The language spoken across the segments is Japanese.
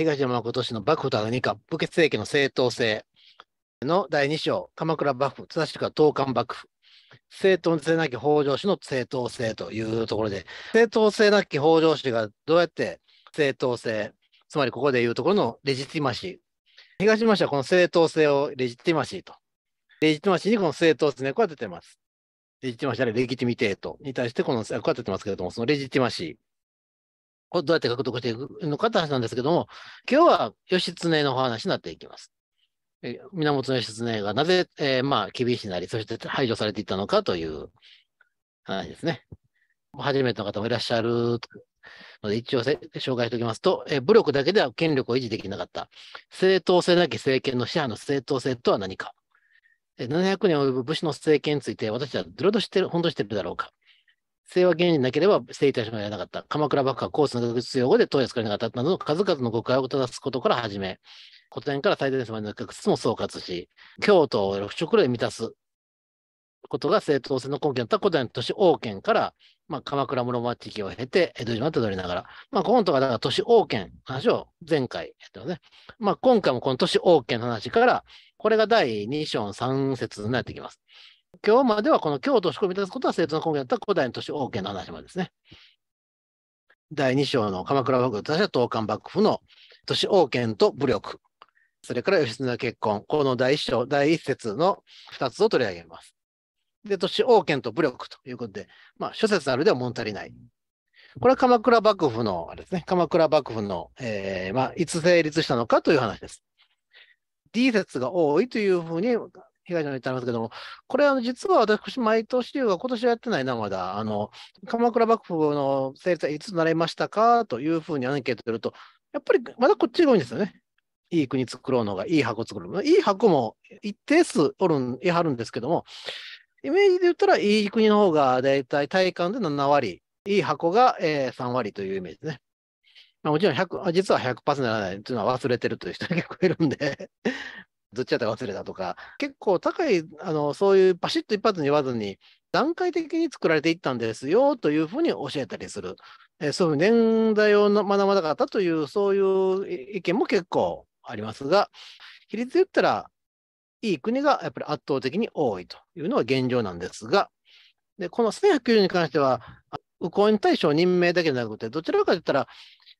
東山誠氏の幕府とは何か、武家政権の正当性の第2章、鎌倉幕府、田しくは東漢幕府、正当性なき北条氏の正当性というところで、正当性なき北条氏がどうやって正当性、つまりここでいうところのレジティマシー、東山氏はこの正当性をレジティマシーと、レジティマシーにこの正当性こうや当ててます。レジティマシーあれレギティミテートに対してこの役を当ててますけれども、そのレジティマシー。どうやって獲得していくのかって話なんですけども、今日は義経の話になっていきます。源義経がなぜ、えー、まあ、厳しいなり、そして排除されていったのかという話ですね。初めての方もいらっしゃるので、一応紹介しておきますと、えー、武力だけでは権力を維持できなかった。正当性なき政権の支配の正当性とは何か。700年及ぶ武士の政権について私はどれほど知ってる、本当知ってるだろうか。清和元年なければ征夷大島らはなかった。鎌倉幕府は高層の学術用語で統一されなかったなどの数々の誤解を正すことから始め、古典から最大島までの学術も総括し、京都を6色で満たすことが正当性の根拠だった古典の都市王権から、まあ、鎌倉室町期を経て江戸島をたどりながら、まあ、今度はだから都市王権の話を前回やってますね。まあ、今回もこの都市王権の話から、これが第2章の3節になってきます。今日まではこの京都を仕込み出すことは正当の根源だった古代の都市王権の話までですね。第2章の鎌倉幕府としては東漢幕府の都市王権と武力、それから義経結婚、この第1章、第1節の2つを取り上げます。で、都市王権と武力ということで、まあ、諸説あるでは物足りない。これは鎌倉幕府の、あれですね、鎌倉幕府の、えー、まあ、いつ成立したのかという話です。D 説が多いというふうに被害者の言ってありますけども、これ、あの実は私、毎年は、今年はやってないな、まだ、あの鎌倉幕府の成立はいつなれましたかというふうにアンケートすると、やっぱりまだこっちが多いんですよね。いい国作ろうのが、いい箱作るの。いい箱も一定数おるん、いはるんですけども、イメージで言ったら、いい国の方が大体体感で7割、いい箱が、3割というイメージですね。まあ、もちろん100、実は100%にならないというのは忘れてるという人が結構いるんでどっちやったか忘れたとか、結構高い、あの、そういうパシッと一発に言わずに、段階的に作られていったんですよというふうに教えたりする。えそういう年代を学ばなかったという、そういう意見も結構ありますが、比率で言ったら、いい国がやっぱり圧倒的に多いというのが現状なんですが、でこの1190に関しては、右近大将任命だけじゃなくて、どちらかといったら、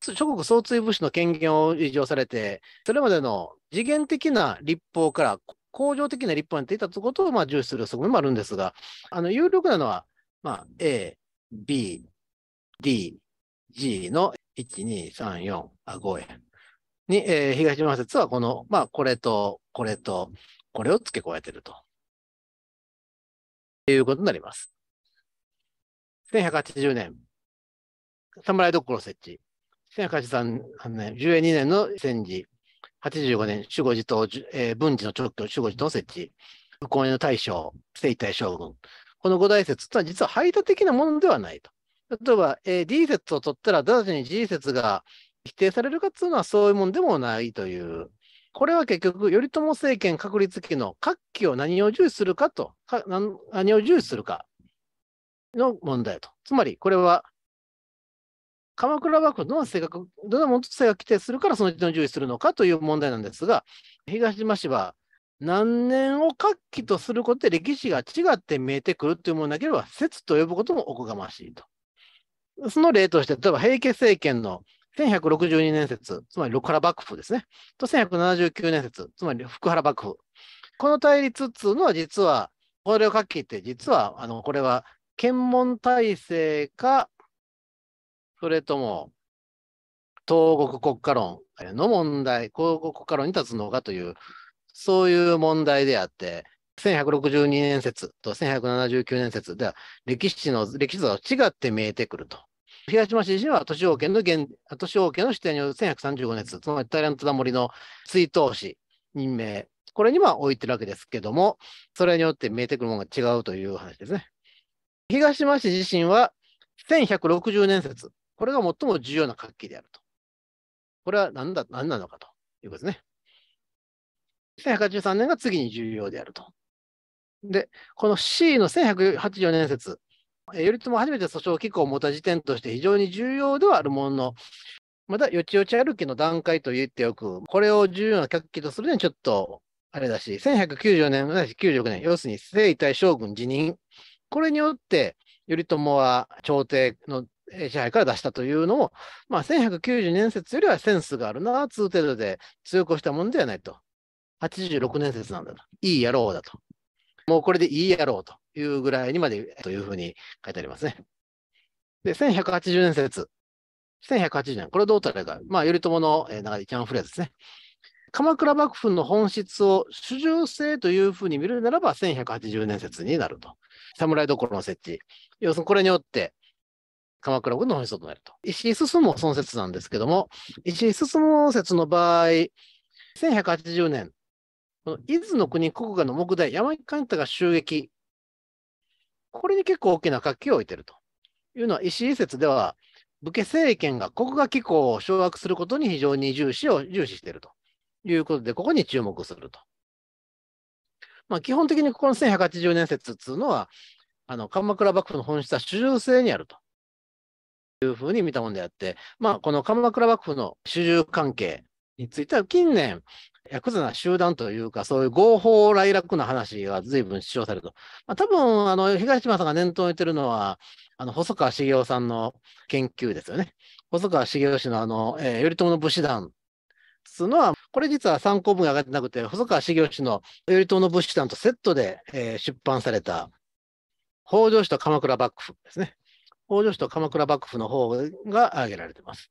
諸国総追物資の権限を委譲されて、それまでの次元的な立法から恒常的な立法になっていたということをまあ重視する側面もあるんですが、あの有力なのは、まあ、A、B、D、G の1、2、3、4、あ5円に、えー、東山説はこの、まあ、これと、これと、これを付け加えていると。いうことになります。1180年、侍どころ設置。1あ8 3年、12年の戦時、85年、守護寺と、えー、文治の直居、守護寺との設置、右近への大将、聖体将軍。この五大説というのは実は排他的なものではないと。例えば、えー、D 説を取ったら、直ちに G 説が否定されるかというのはそういうもんでもないという。これは結局、頼朝政権確立期の各期を何を重視するかと、か何を重視するかの問題と。つまり、これは鎌倉幕府どの性格、どの元性が規定するからその人の重視するのかという問題なんですが、東島氏は何年を活気とすることで歴史が違って見えてくるというものなければ、説と呼ぶこともおこがましいと。その例として、例えば平家政権の1162年説、つまり六原幕府ですね、と1179年説、つまり福原幕府。この対立っていうのは実は、これを書きって、実は、あの、これは、検問体制かそれとも、東国国家論の問題、東国国家論に立つのかという、そういう問題であって、1162年説と1179年説では歴史の、歴史は違って見えてくると。東町自身は都市王権の現、都市王権の点による1135年説、つまりタラントだ森の追悼史、任命、これには置いてるわけですけども、それによって見えてくるものが違うという話ですね。東町自身は1160年説、これが最も重要な活気であると。これは何だ何なのかということですね。1183年が次に重要であると。で、この C の1184年説、頼朝初めて訴訟機構を持た時点として非常に重要ではあるものの、またよちよち歩きの段階と言っておく、これを重要な客機とするにはちょっとあれだし、1194年、96年、要するに征夷大将軍辞任、これによって頼朝は朝廷の支配から出したというのも、まあ、1192年説よりはセンスがあるな、う程度で強くしたものではないと。86年説なんだと。いい野郎だと。もうこれでいい野郎というぐらいにまでというふうに書いてありますね。で、1180年説。1180年。これどうたらいいか。まあ、頼朝の、えー、長いキャンフレーズですね。鎌倉幕府の本質を主従性というふうに見るならば1180年説になると。侍どころの設置。要するにこれによって鎌倉軍の本質となると。石井進も尊説なんですけども、石井進も説の場合、1180年、この伊豆の国国家の木材、山井貫太が襲撃。これに結構大きな活気を置いているというのは、石井説では、武家政権が国家機構を掌握することに非常に重視を重視しているということで、ここに注目すると。まあ、基本的にここの1180年説というのは、あの鎌倉幕府の本質は主従性にあるというふうに見たものであって、まあ、この鎌倉幕府の主従関係については、近年、ヤクザな集団というか、そういう合法来楽な話が随分主張されると。まあ、多分、あの、東島さんが念頭に置いてるのは、あの、細川茂雄さんの研究ですよね。細川茂雄氏のあの、えー、頼朝の武士団いうのは、これ実は参考文が上がってなくて、細川茂雄氏の頼朝の武士団とセットで、えー、出版された、北条氏と鎌倉幕府ですね。北条氏と鎌倉幕府の方が挙げられています。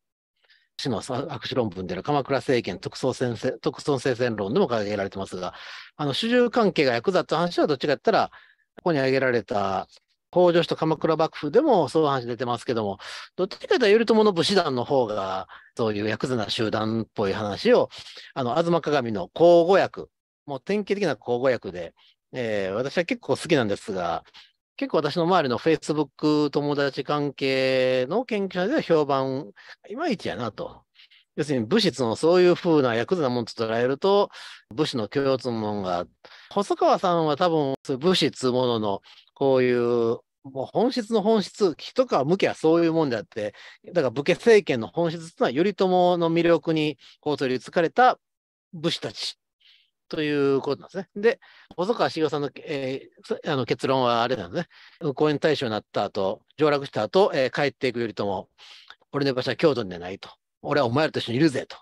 市の握手論文での鎌倉政権特捜戦線特捜戦線論でも掲げられてますが、あの主従関係が役立つ話はどっちかやったら、ここに挙げられた北条氏と鎌倉幕府でもそういう話出てますけども、どっちかというと頼朝の武士団の方が、そういうヤクザな集団っぽい話を、あの、東鏡の口語訳、もう典型的な口語訳で、えー、私は結構好きなんですが、結構私の周りの Facebook 友達関係の研究者では評判、いまいちやなと。要するに武士のそういうふうな役図なものと捉えると、武士の共通んが、細川さんは多分武士つもののこういうもう本質の本質、人か向きはそういうもんであって、だから武家政権の本質というのは頼朝の魅力にこう取りつかれた武士たちということなんですね。で、細川茂雄さんの,、えー、あの結論はあれなんですね。公演対象になった後、上洛した後、えー、帰っていくよりとも、俺の場所は京都にはないと。俺はお前らと一緒にいるぜと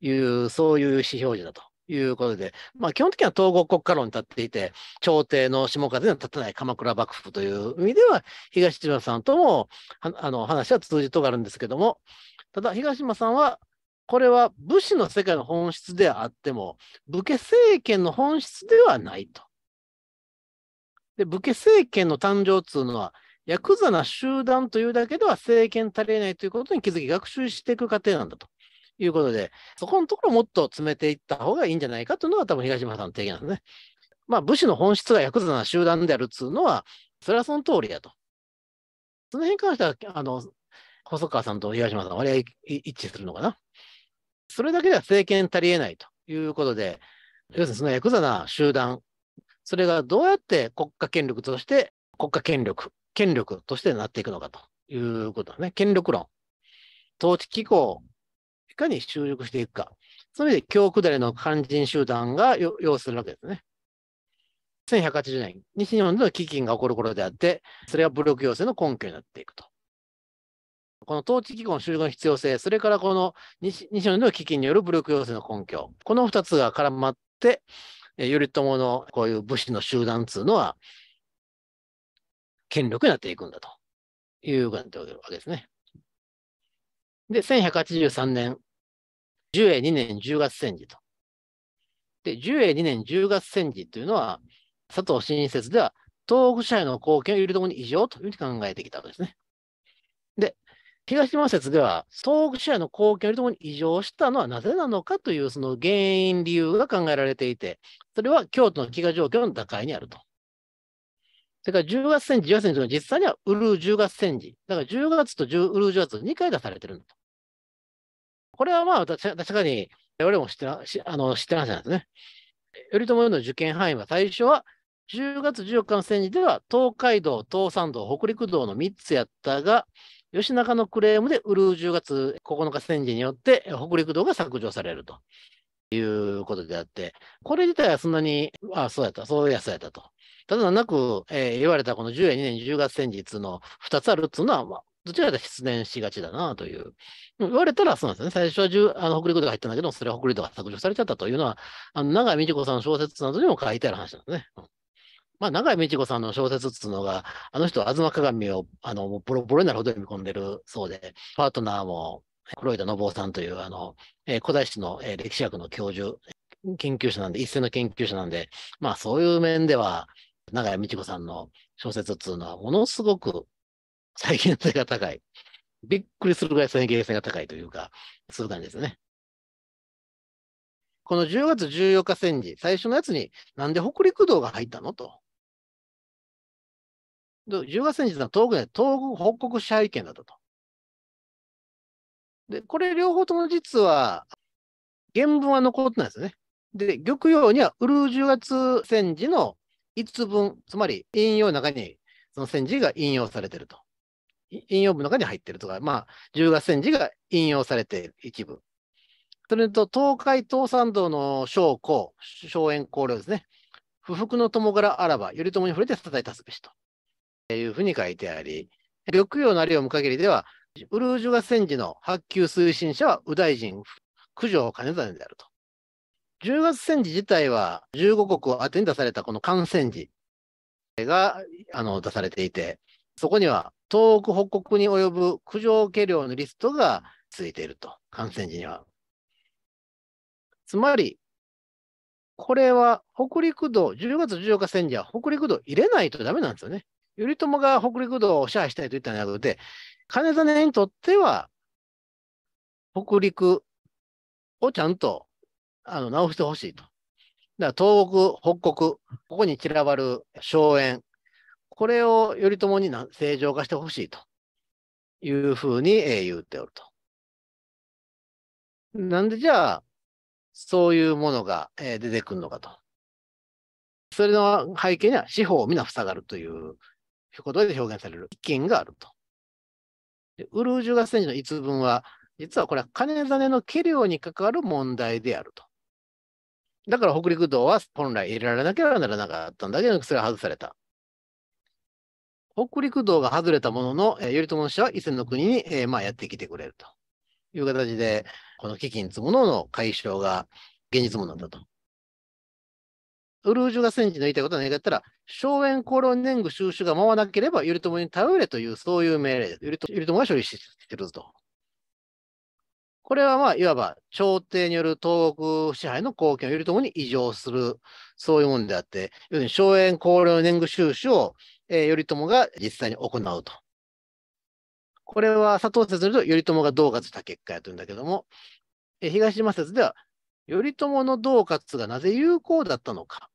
いう、そういう意思表示だと。いうことで、まあ、基本的には東国国家論に立っていて、朝廷の下風には立たない鎌倉幕府という意味では、東島さんともあの話は通じとがあるんですけども、ただ、東島さんはこれは武士の世界の本質であっても、武家政権の本質ではないと。で、武家政権の誕生というのは、ヤクザな集団というだけでは政権足りないということに気づき、学習していく過程なんだということで、そこのところをもっと詰めていった方がいいんじゃないかというのが多分東山さんの提言なんですね。まあ、武士の本質がヤクザな集団であるというのは、それはその通りだと。その辺に関しては、あの、細川さんと東山さん、割合一致するのかな。それだけでは政権足りえないということで、要するにそのヤクザな集団、それがどうやって国家権力として、国家権力、権力としてなっていくのかということですね。権力論。統治機構いかに習熟していくか。そういう意味で、京下りの肝心集団が要するわけですね。1180年、西日本での飢饉が起こる頃であって、それは武力要請の根拠になっていくと。この統治機構の収束の必要性、それからこの西西野の危機による武力要請の根拠、この2つが絡まって、頼朝のこういう武士の集団というのは、権力になっていくんだというわけですね。で、1183年、十永2年10月戦時と。で、十永2年10月戦時というのは、佐藤新説では、東北社配の貢献を頼朝に異常というふうに考えてきたわけですね。東山説では、総支者の貢献よりもに異常したのはなぜなのかというその原因、理由が考えられていて、それは京都の飢餓状況の打開にあると。それから10月戦時、10月戦時の実際にはウルー10月戦時。だから10月とウルー10月2回出されてるんだと。これはまあ、確かに我々も知ってな、あの知って話なんですね。頼朝の受験範囲は最初は10月14日の戦時では東海道、東山道、北陸道の3つやったが、吉中のクレームで、ウルー10月9日宣言によって、北陸道が削除されるということであって、これ自体はそんなに、ああ、そうやった、そうや、そうやったと。ただなく、えー、言われたこの10年、2年10月宣言の2つあるっていうのは、まあ、どちらか失念しがちだなという。言われたらそうなんですね。最初はあの北陸道が入ったんだけど、それは北陸道が削除されちゃったというのは、あの長井美智子さんの小説などにも書いてある話なんですね。まあ、長井美智子さんの小説っていうのが、あの人は東鏡をあのボロボロになるほど読み込んでるそうで、パートナーも黒井田信夫さんというあの、えー、古代史の、えー、歴史学の教授、研究者なんで、一世の研究者なんで、まあそういう面では、長井美智子さんの小説っていうのは、ものすごく再現性が高い。びっくりするぐらい再現性が高いというか、そういう感じですね。この10月14日戦時、最初のやつに、なんで北陸道が入ったのと。1月世紀の東北で東軍報告支配権だったと。で、これ両方とも実は、原文は残ってないですね。で、玉葉にはウルー10月戦時の一文、つまり引用の中に、その戦時が引用されてると。引用文の中に入ってるとか、まあ、10月戦時が引用されている一部。それと、東海東山道の将校、荘園公領ですね。不服の友柄あらば、頼朝に触れて叩いたすべしと。いうふうに書いてあり、緑陽のありを生む限りでは、ウルージュガ戦時の発給推進者は右大臣九条兼実であると。10月戦時自体は15国を当てに出されたこの感染時があの出されていて、そこには東北北国に及ぶ九条家領のリストがついていると、感染時には。つまり、これは北陸道、10月14日戦時は北陸道入れないとダメなんですよね。頼朝が北陸道を支配したいと言ったんじゃなくて、金種にとっては、北陸をちゃんとあの直してほしいと。だから東北、北国、ここに散らばる荘園、これを頼朝に正常化してほしいというふうに言っておると。なんでじゃあ、そういうものが出てくるのかと。それの背景には司法を皆塞がるということで表現される意見があると。でウルージュガ戦時の逸文は、実はこれは金種の計量に関わる問題であると。だから北陸道は本来入れられなければならなかったんだけど、それは外された。北陸道が外れたものの、えー、頼朝の死は伊勢の国に、えー、まあ、やってきてくれるという形で、この基金積むのの解消が現実もなんだとウルージュが戦時の言いたいことは何かったら、荘園コロ年貢収集が回らなければ、頼朝に頼れという、そういう命令で、頼朝が処理してるぞと。これはまあ、いわば朝廷による東国支配の貢献を頼朝に異常する、そういうものであって、要するに荘園公領年貢収支を、えー、頼朝が実際に行うと。これは佐藤説によると、頼朝が恫喝した結果やというんだけども、えー、東島説では、頼朝の恫喝がなぜ有効だったのか。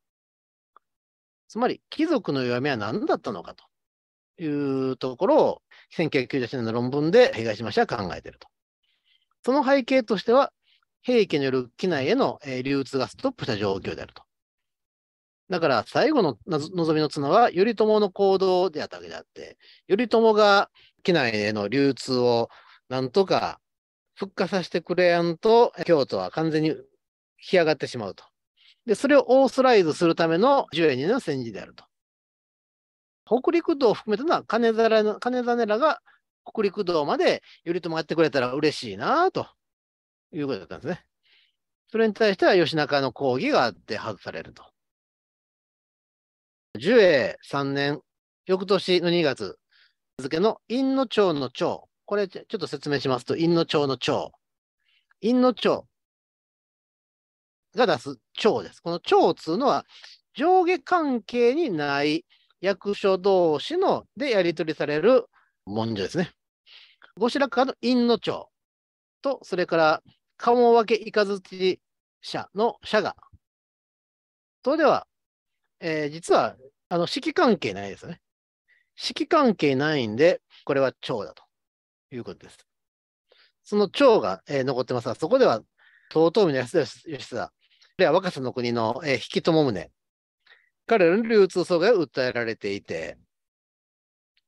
つまり貴族の弱みは何だったのかというところを1 9 9 7年の論文で東島氏は考えていると。その背景としては、平家による機内への流通がストップした状況であると。だから最後の望みの綱は頼朝の行動であったわけであって、頼朝が機内への流通をなんとか復活させてくれやんと、京都は完全に干上がってしまうと。で、それをオートライズするための10円の戦時であると。北陸道を含めたのは金皿の金種らが北陸道まで頼朝がやってくれたら嬉しいなということだったんですね。それに対しては義仲の抗議があって外されると。寿永3年、翌年の2月付の陰の町の町。これちょっと説明しますと、陰の町の町。陰の町。が出す長です。この長っいうのは、上下関係にない役所同士のでやり取りされる文書ですね。後白河の院の長と、それから鴨分け雷社の社が、それでは、えー、実はあの指揮関係ないですよね。指揮関係ないんで、これは長だということです。その長が、えー、残ってますが、そこでは遠江の安田義田では若さの国の、えー、引き友宗。彼らの流通阻害を訴えられていて、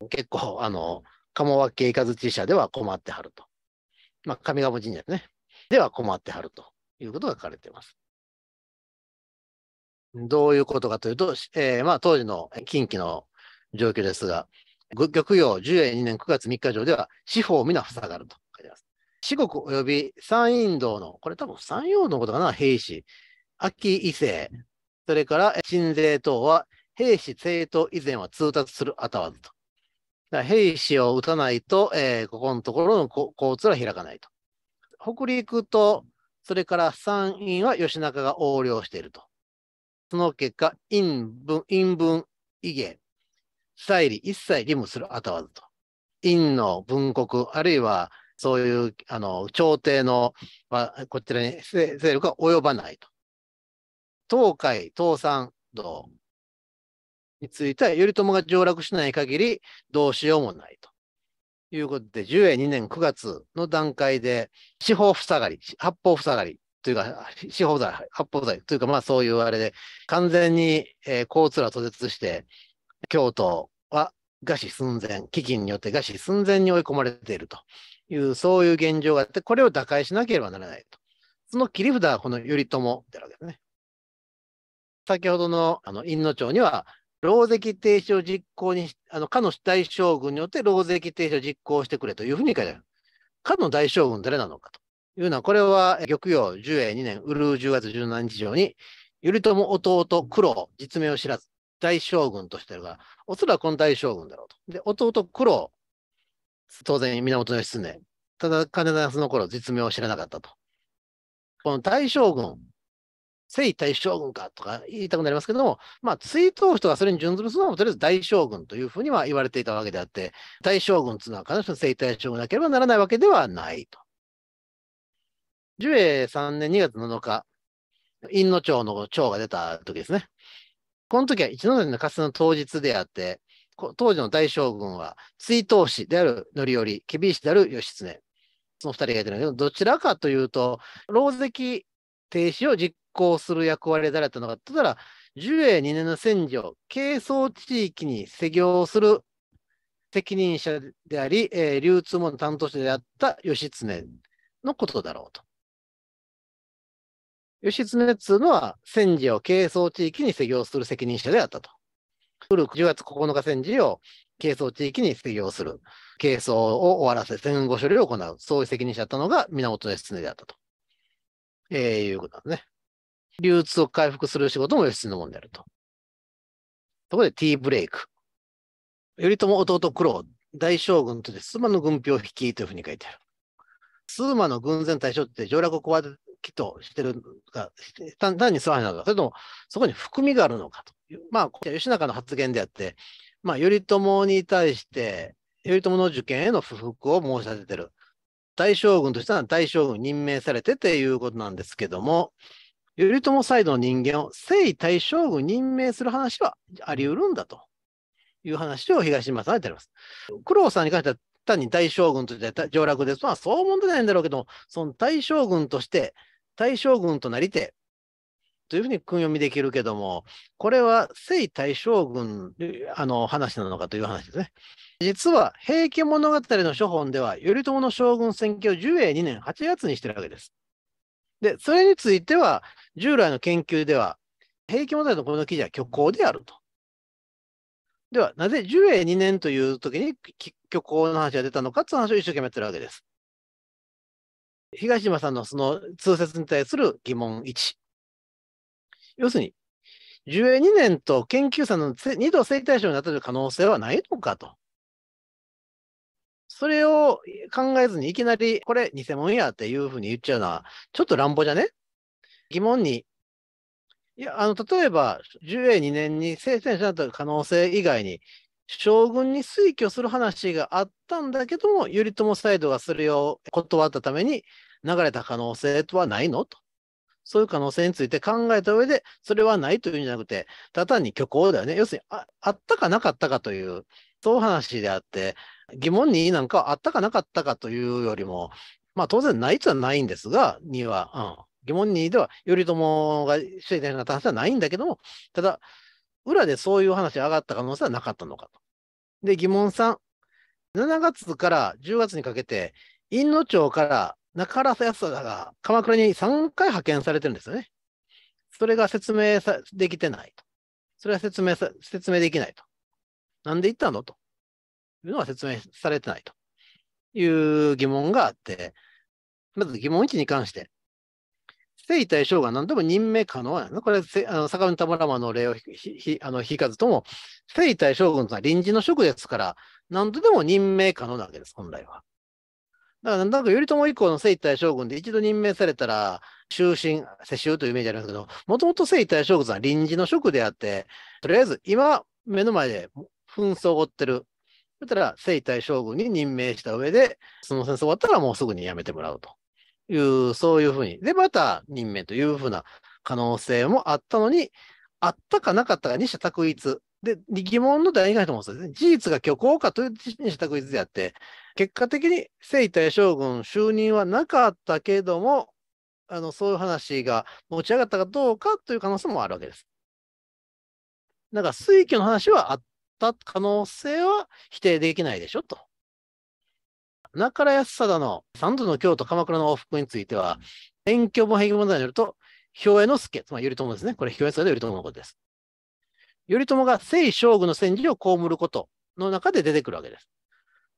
結構、あの、鴨脇家一カ社では困ってはると。まあ、上鴨神社ですね。では困ってはるということが書かれています。どういうことかというと、えー、まあ、当時の近畿の状況ですが、玉葉10円2年9月3日上では、四方皆塞がると書いてます。四国及び山陰道の、これ多分山陽道のことかな、兵士。秋伊勢、それから鎮税等は、兵士政党以前は通達するあたわずと。兵士を打たないと、えー、ここのところの交通は開かないと。北陸と、それから山陰は吉中が横領していると。その結果、陰分、陰分、異言、再利、一切義務するあたわずと。陰の文国、あるいはそういうあの朝廷の、まあ、こちらに勢力が及ばないと。東海、東山道については、頼朝が上落しない限り、どうしようもないと。いうことで、十円2年9月の段階で、四方塞がり、八方塞がりというか、四方塞八方塞というか、まあそういうあれで、完全に、えー、交通は途絶して、京都は餓死寸前、飢饉によって餓死寸前に追い込まれているという、そういう現状があって、これを打開しなければならないと。その切り札はこの頼朝ってわけですね。先ほどのあの院長には、牢石停止を実行に、あの、かの大将軍によって牢石停止を実行してくれというふうに書いてある。かの大将軍誰なのかというのは、これは、玉葉十栄二年、ウル十月十七日上に、頼朝弟九郎、実名を知らず、大将軍としてるが、おそらくこの大将軍だろうと。で、弟九郎、当然源義経、ただ金田の頃、実名を知らなかったと。この大将軍征夷大将軍かとか言いたくなりますけども、まあ、追討使とかそれに準ずるのは、とりあえず大将軍というふうには言われていたわけであって、大将軍というのは必ず征夷大将軍なければならないわけではないと。寿永3年2月7日、院の長の長が出た時ですね。この時は一ノ瀬の合戦の当日であって、当時の大将軍は追悼師である範頼、厳しである義経、その2人がいてるんだけど、どちらかというと、狼関停止を実行する役割だらとのが、ただ、樹営2年の戦場、軽装地域に施業する責任者であり、えー、流通も担当者であった義経のことだろうと。義経っつうのは、戦時を軽装地域に施業する責任者であったと。古く10月9日戦時を軽装地域に施業する。軽装を終わらせ、戦後処理を行う。そういう責任者だったのが源義経であったと。えー、いうことだね。流通を回復する仕事も義経のものであると。ところで、ティーブレイク。頼朝弟九郎、大将軍として須磨の軍票を率いというふうに書いてある。須磨の軍前大将って上洛を壊きとしてるが、単に諏訪なのか、それともそこに含みがあるのかという、まあ、吉中の発言であって、まあ、頼朝に対して、頼朝の受験への不服を申し立ててる。大将軍としては大将軍任命されてとていうことなんですけども、頼朝サイドの人間を夷大将軍任命する話はあり得るんだという話を東島さんは言ってあります。九郎さんに関しては単に大将軍として上洛です。まあそう問題ないんだろうけども、その大将軍として、大将軍となりて、というふうに訓読みできるけども、これは夷大将軍あの話なのかという話ですね。実は平家物語の初本では頼朝の将軍選挙を寿永2年8月にしてるわけです。で、それについては従来の研究では平家物語のこの記事は虚構であると。では、なぜ寿永2年という時に虚構の話が出たのかという話を一生懸命やってるわけです。東島さんのその通説に対する疑問1。要するに、寿永2年と研究者の2度生体賞になっている可能性はないのかと。それを考えずにいきなり、これ偽物やっていうふうに言っちゃうのは、ちょっと乱暴じゃね疑問に。いや、あの、例えば、10A2 年に聖戦者だった可能性以外に、将軍に推挙する話があったんだけども、頼朝サイドがそれを断ったために流れた可能性とはないのと。そういう可能性について考えた上で、それはないというんじゃなくて、ただ単に虚構だよね。要するにあ、あったかなかったかという、そう話であって、疑問になんかあったかなかったかというよりも、まあ当然ないとはないんですが、2は、うん、疑問にでは頼朝が主ていなった話はないんだけども、ただ、裏でそういう話上がった可能性はなかったのかと。で、疑問3、7月から10月にかけて、院の町から中原康貞が鎌倉に3回派遣されてるんですよね。それが説明さできてないと。それは説明さ説明できないと。なんで行ったのと。いうのは説明されてないという疑問があって、まず疑問1に関して、征夷大将が何度も任命可能やな。これ、あの坂上玉玉の例をひあの引かずとも、征夷大将軍とは臨時の職ですから、何度でも任命可能なわけです、本来は。だから、なんか頼朝以降の征夷大将軍で一度任命されたら、終身、世襲というイメージありますけど、もともと征夷大将軍は臨時の職であって、とりあえず今、目の前で紛争を追ってるそしたら、征夷将軍に任命した上で、その戦争終わったらもうすぐに辞めてもらうという、そういうふうに。で、また任命というふうな可能性もあったのに、あったかなかったか二者択一。で、疑問の第二回とそうですね。事実が虚構かというにした択一であって、結果的に征夷大将軍就任はなかったけども、あのそういう話が持ち上がったかどうかという可能性もあるわけです。だから、水挙の話はあっった可能性は否定できないでしょと。中から安貞の三度の京都鎌倉の往復については、遠距も平気問題によると、兵衛之助、つまり頼朝ですね。これ、兵衛助で頼朝のことです。頼朝が聖将軍の戦時を被ることの中で出てくるわけです。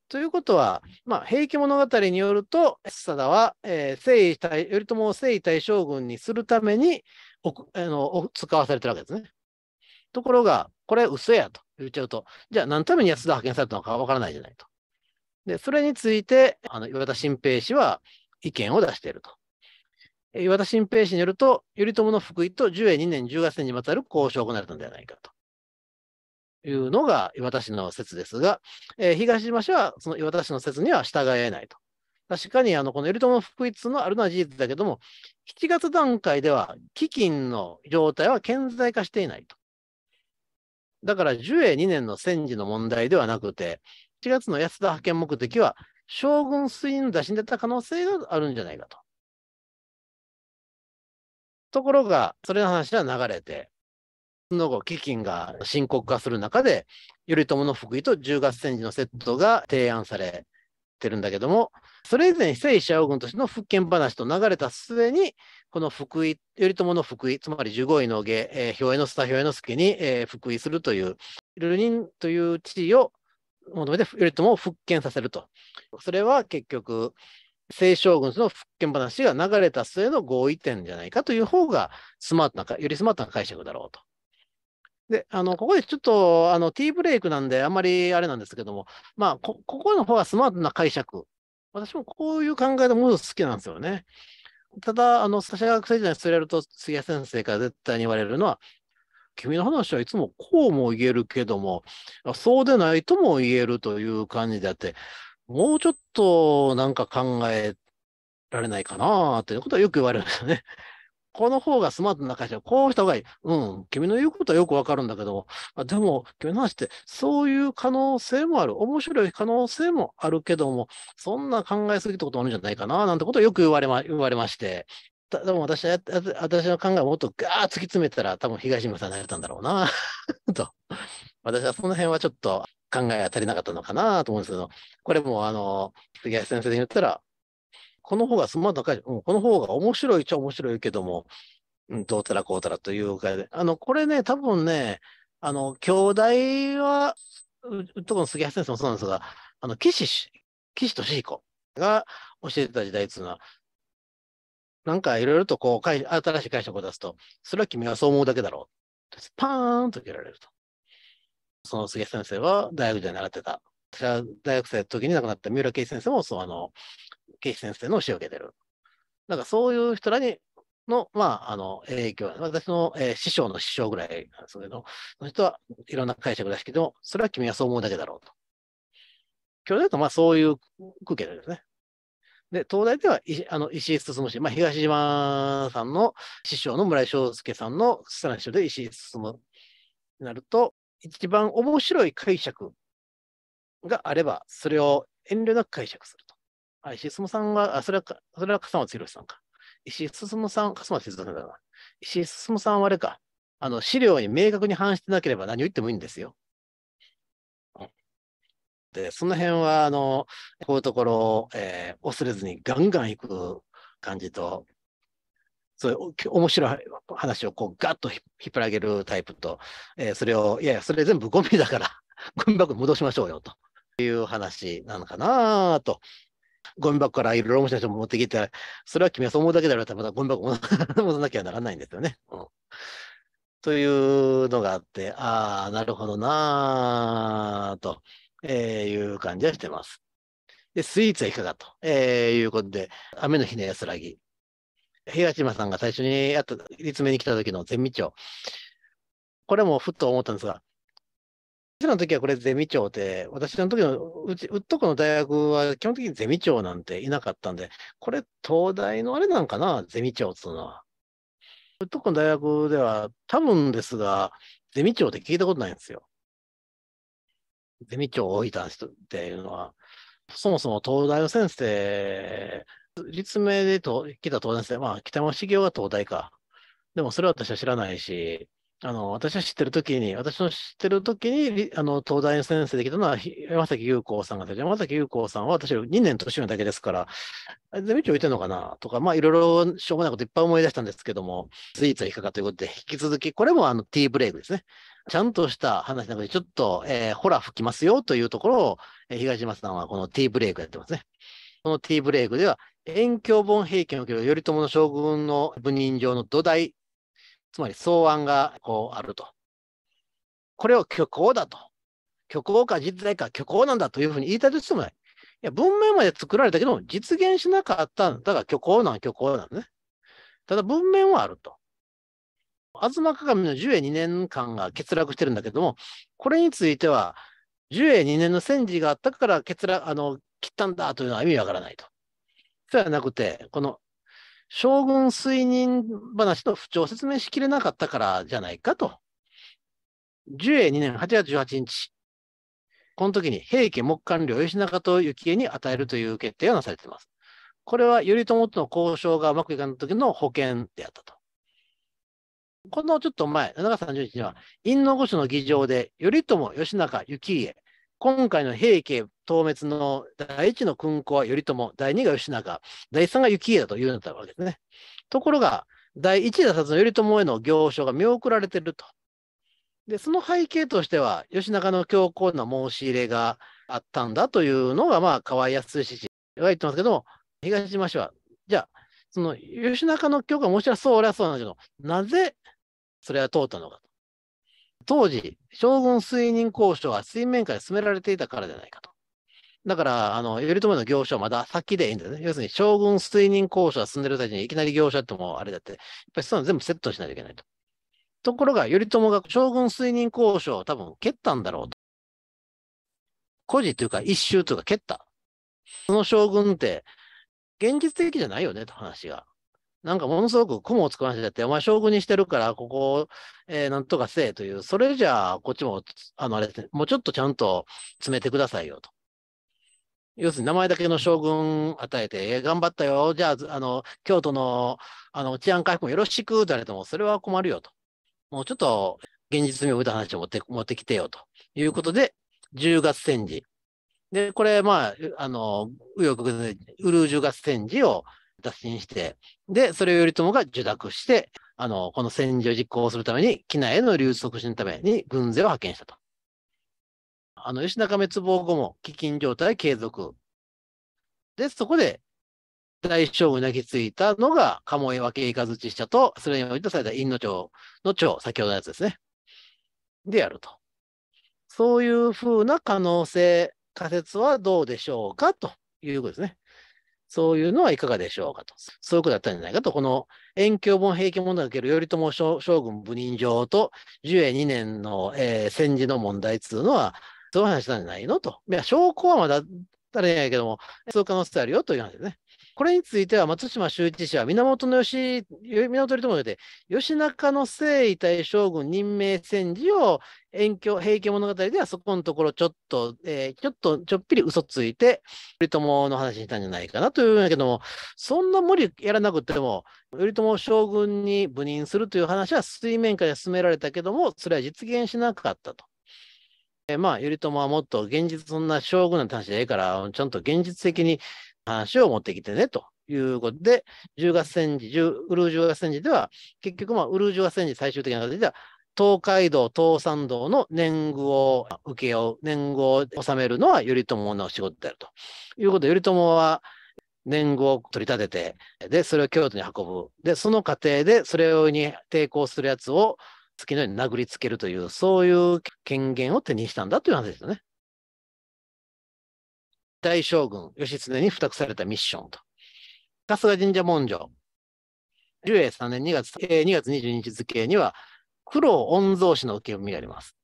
ということは、まあ、平家物語によると、安貞は、えー、聖頼朝を征夷大将軍にするためにおあの使わされてるわけですね。ところが、これ嘘やと。言っちゃうと、じゃあ何のために安田派遣されたのかわからないじゃないと。で、それについて、あの、岩田新平氏は意見を出していると。岩田新平氏によると、頼朝の福井と十永2年10月にまつわる交渉を行われたんではないかと。いうのが岩田氏の説ですが、えー、東島氏はその岩田氏の説には従えないと。確かにあのこの頼朝の福井通のあるのは事実だけども、7月段階では基金の状態は顕在化していないと。だから、寿永2年の戦時の問題ではなくて、7月の安田派遣目的は、将軍推任の打診に出た可能性があるんじゃないかと。ところが、それの話は流れて、その後、飢饉が深刻化する中で、頼朝の福井と10月戦時のセットが提案されてるんだけども、それ以前、非正社軍としての復権話と流れた末に、この福井、頼朝の福井、つまり十五位の下、えー、兵衛の下兵衛之助に、えー、福井するという、流人という地位を求めて頼朝を復権させると。それは結局、清将軍の復権話が流れた末の合意点じゃないかという方が、スマートな、よりスマートな解釈だろうと。で、あの、ここでちょっと、あの、ティーブレイクなんで、あんまりあれなんですけども、まあ、こ、ここの方はスマートな解釈。私もこういう考えのもの好きなんですよね。ただ、あの、私が学生時代に連れると、杉谷先生から絶対に言われるのは、君の話はいつもこうも言えるけども、そうでないとも言えるという感じであって、もうちょっとなんか考えられないかなということはよく言われるんですよね。この方がスマートな会社、こうした方がいい。うん、君の言うことはよくわかるんだけど、までも、君の話って、そういう可能性もある。面白い可能性もあるけども、そんな考えすぎたこともあるんじゃないかな、なんてことをよく言われま言われまして。でも私は、私の考えをもっとガーッ突き詰めたら、多分東村さんになれたんだろうな、と。私はその辺はちょっと考えが足りなかったのかなと思うんですけど、これもあの、杉谷先生に言ったら、この方が、まあ、高い、うん、この方が面白いっちゃ面白いけども、どうたらこうたらというか、あの、これね、多分ね、あの、兄弟は、とこの杉橋先生もそうなんですが、あの、岸、岸俊彦が教えてた時代っていうのは、なんかいろいろとこう、新しい解釈を出すと、それは君はそう思うだけだろう。パーンと切られると。その杉先生は大学で習ってた。私は大学生の時に亡くなった三浦圭先生も、そう、あの、岸先生の教えを受けてる。だからそういう人らにの、まあ、あの、影響、私の、えー、師匠の師匠ぐらいなんですけど、その人はいろんな解釈らしけど、それは君はそう思うだけだろうと。教授だと、まあ、そういう空気ですね。で、東大では、あの石井進氏、まあ、東島さんの師匠の村井翔介さんのさらに師匠で石井進になると、一番面白い解釈があれば、それを遠慮なく解釈する。あ、石進さんが、あ、それは、それは笠松宏さんか。石進さん、笠松宏さんだな。石進さんはあれか。あの、資料に明確に反してなければ何を言ってもいいんですよ。で、その辺は、あの、こういうところ、えー、恐れずにガンガンいく感じと、そういう面白い話をこうガッと引っ張らげるタイプと、えー、それを、いやいや、それ全部ゴミだから、ゴミ箱戻しましょうよという話なのかなとゴミ箱からいろいろ面白い人も持ってきて、それは君はそう思うだけであれば、またゴミ箱を戻 たなきゃならないんですよね。うん、というのがあって、ああ、なるほどなと、えー、いう感じはしてます。で、スイーツはいかがと、えー、いうことで、雨の日の安らぎ。東島さんが最初にやった、立命に来た時の全ミを。これもふっと思ったんですが、私の時はこれゼミ長で、私の時のうち、ウッドコの大学は基本的にゼミ長なんていなかったんで、これ東大のあれなんかな、ゼミ長っつうのは。ウッドコの大学では多分ですが、ゼミ長って聞いたことないんですよ。ゼミ長をいた人っていうのは、そもそも東大の先生、立命でと来た東大先生、まあ北山茂雄が東大か。でもそれは私は知らないし、あの、私は知ってる時に、私の知ってる時に、あの、東大の先生できたのは、山崎優子さんが山崎優子さんは私2年年上だけですから、ゼミ置いてるのかなとか、まあ、いろいろしょうもないこといっぱい思い出したんですけども、スイーツはいかがということで、引き続き、これもあの、ティーブレイクですね。ちゃんとした話の中で、ちょっと、えー、ほら吹きますよというところを、えー、東島さんはこのティーブレイクやってますね。このティーブレイクでは、遠鏡本平家における頼朝の将軍の文人上の土台つまり草案がこうあると。これを虚構だと。虚構か実在か虚構なんだというふうに言いたいとしてもない。いや、文明まで作られたけども、実現しなかった、んだから虚構なん虚構なんね。ただ文面はあると。東鏡の寿永2年間が欠落してるんだけども、これについては、寿永2年の戦時があったから欠落、あの、切ったんだというのは意味わからないと。そうゃなくて、この将軍推任話と不調を説明しきれなかったからじゃないかと。十永2年8月18日、この時に平家木官領義仲と幸恵に与えるという決定がなされています。これは頼朝との交渉がうまくいかない時の保険であったと。このちょっと前、7月30日には、院の御所の議場で、頼朝、義仲、幸家、今回の平家討滅の第一の勲功は頼朝、第二が義仲、第三が幸家だというんだったわけですね。ところが、第一打札の頼朝への行書が見送られてると。で、その背景としては、義仲の強硬な申し入れがあったんだというのが、まあ、河合康氏は言ってますけども、東島氏は、じゃあ、その義仲の教科もちろんそう、俺はそうなんだけど、なぜそれは通ったのか当時、将軍推任交渉は水面下で進められていたからじゃないかと。だから、あの、頼朝の業者はまだ先でいいんだよね。要するに、将軍推任交渉は進んでる最中にいきなり業者ってもあれだって、やっぱりそういうの全部セットしないといけないと。ところが、頼朝が将軍推任交渉を多分蹴ったんだろうと。孤児というか、一周というか蹴った。その将軍って、現実的じゃないよねと話が。なんかものすごく雲を作らせてって、お前将軍にしてるから、ここ、えー、なんとかせえという、それじゃあ、こっちも、あの、あれですね、もうちょっとちゃんと詰めてくださいよと。要するに名前だけの将軍与えて、えー、頑張ったよ、じゃあ、あの、京都の、あの、治安回復もよろしく、とれても、それは困るよと。もうちょっと、現実味を帯びた話を持って、持ってきてよ、ということで、10月戦時。で、これ、まあ、あの、右翼、ウルー10月戦時を、脱進して、で、それを頼朝が受諾して、あの、この戦場を実行するために、畿内への流出促進のために軍勢を派遣したと。あの、吉中滅亡後も飢饉状態継続。で、そこで、大将を泣きついたのが、鴨江分け雷かずと、それにおいてされた院の長の長、先ほどのやつですね。でやると。そういうふうな可能性、仮説はどうでしょうかということですね。そういうのはいかがでしょうかと。そういうことだったんじゃないかと。この遠鏡本平家受ける頼朝将軍武人状と、寿永2年の、えー、戦時の問題っいうのは、そういう話なんじゃないのと。いや、証拠はまだ誰やけども、そうう可能性あるよという話ですね。これについては松島修一氏は源義、源頼朝で、義仲の征夷大将軍任命戦時を遠距、平家物語ではそこのところちょっと、えー、ちょっとちょっぴり嘘ついて、頼朝の話にしたんじゃないかなというんだけども、そんな無理やらなくても、頼朝将軍に赴任するという話は水面下で進められたけども、それは実現しなかったと。えまあ、頼朝はもっと現実、そんな将軍の話でええから、ちゃんと現実的に話を持ってきてねということで、10月戦時、ウルージュガ戦時では、結局、まあ、ウルージュガ戦時最終的な形では、東海道、東山道の年貢を請け負う、年貢を納めるのは頼朝の仕事であるということで、頼朝は年貢を取り立てて、で、それを京都に運ぶ。で、その過程で、それに抵抗するやつを、月のように殴りつけるという、そういう権限を手にしたんだという話ですよね。大将軍、義経に付託されたミッションと。春日神社文書、寿永3年2月 ,2 月22日付には、黒御曹司の受け読があります。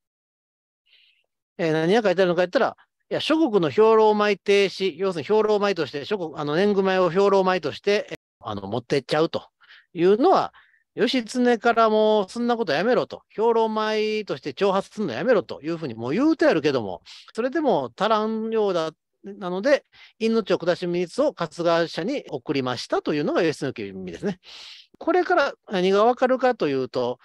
えー、何が書いてあるのか言ったら、いや諸国の兵糧米停止、要するに兵糧米として、諸国あの年貢米を兵糧米として、えー、あの持ってっちゃうというのは、義経からもそんなことやめろと、兵糧米として挑発するのやめろというふうにもう言うてあるけども、それでも足らんようだなので、命を下し水を春日社に送りましたというのが義経君ですね。これから何がわかるかというと、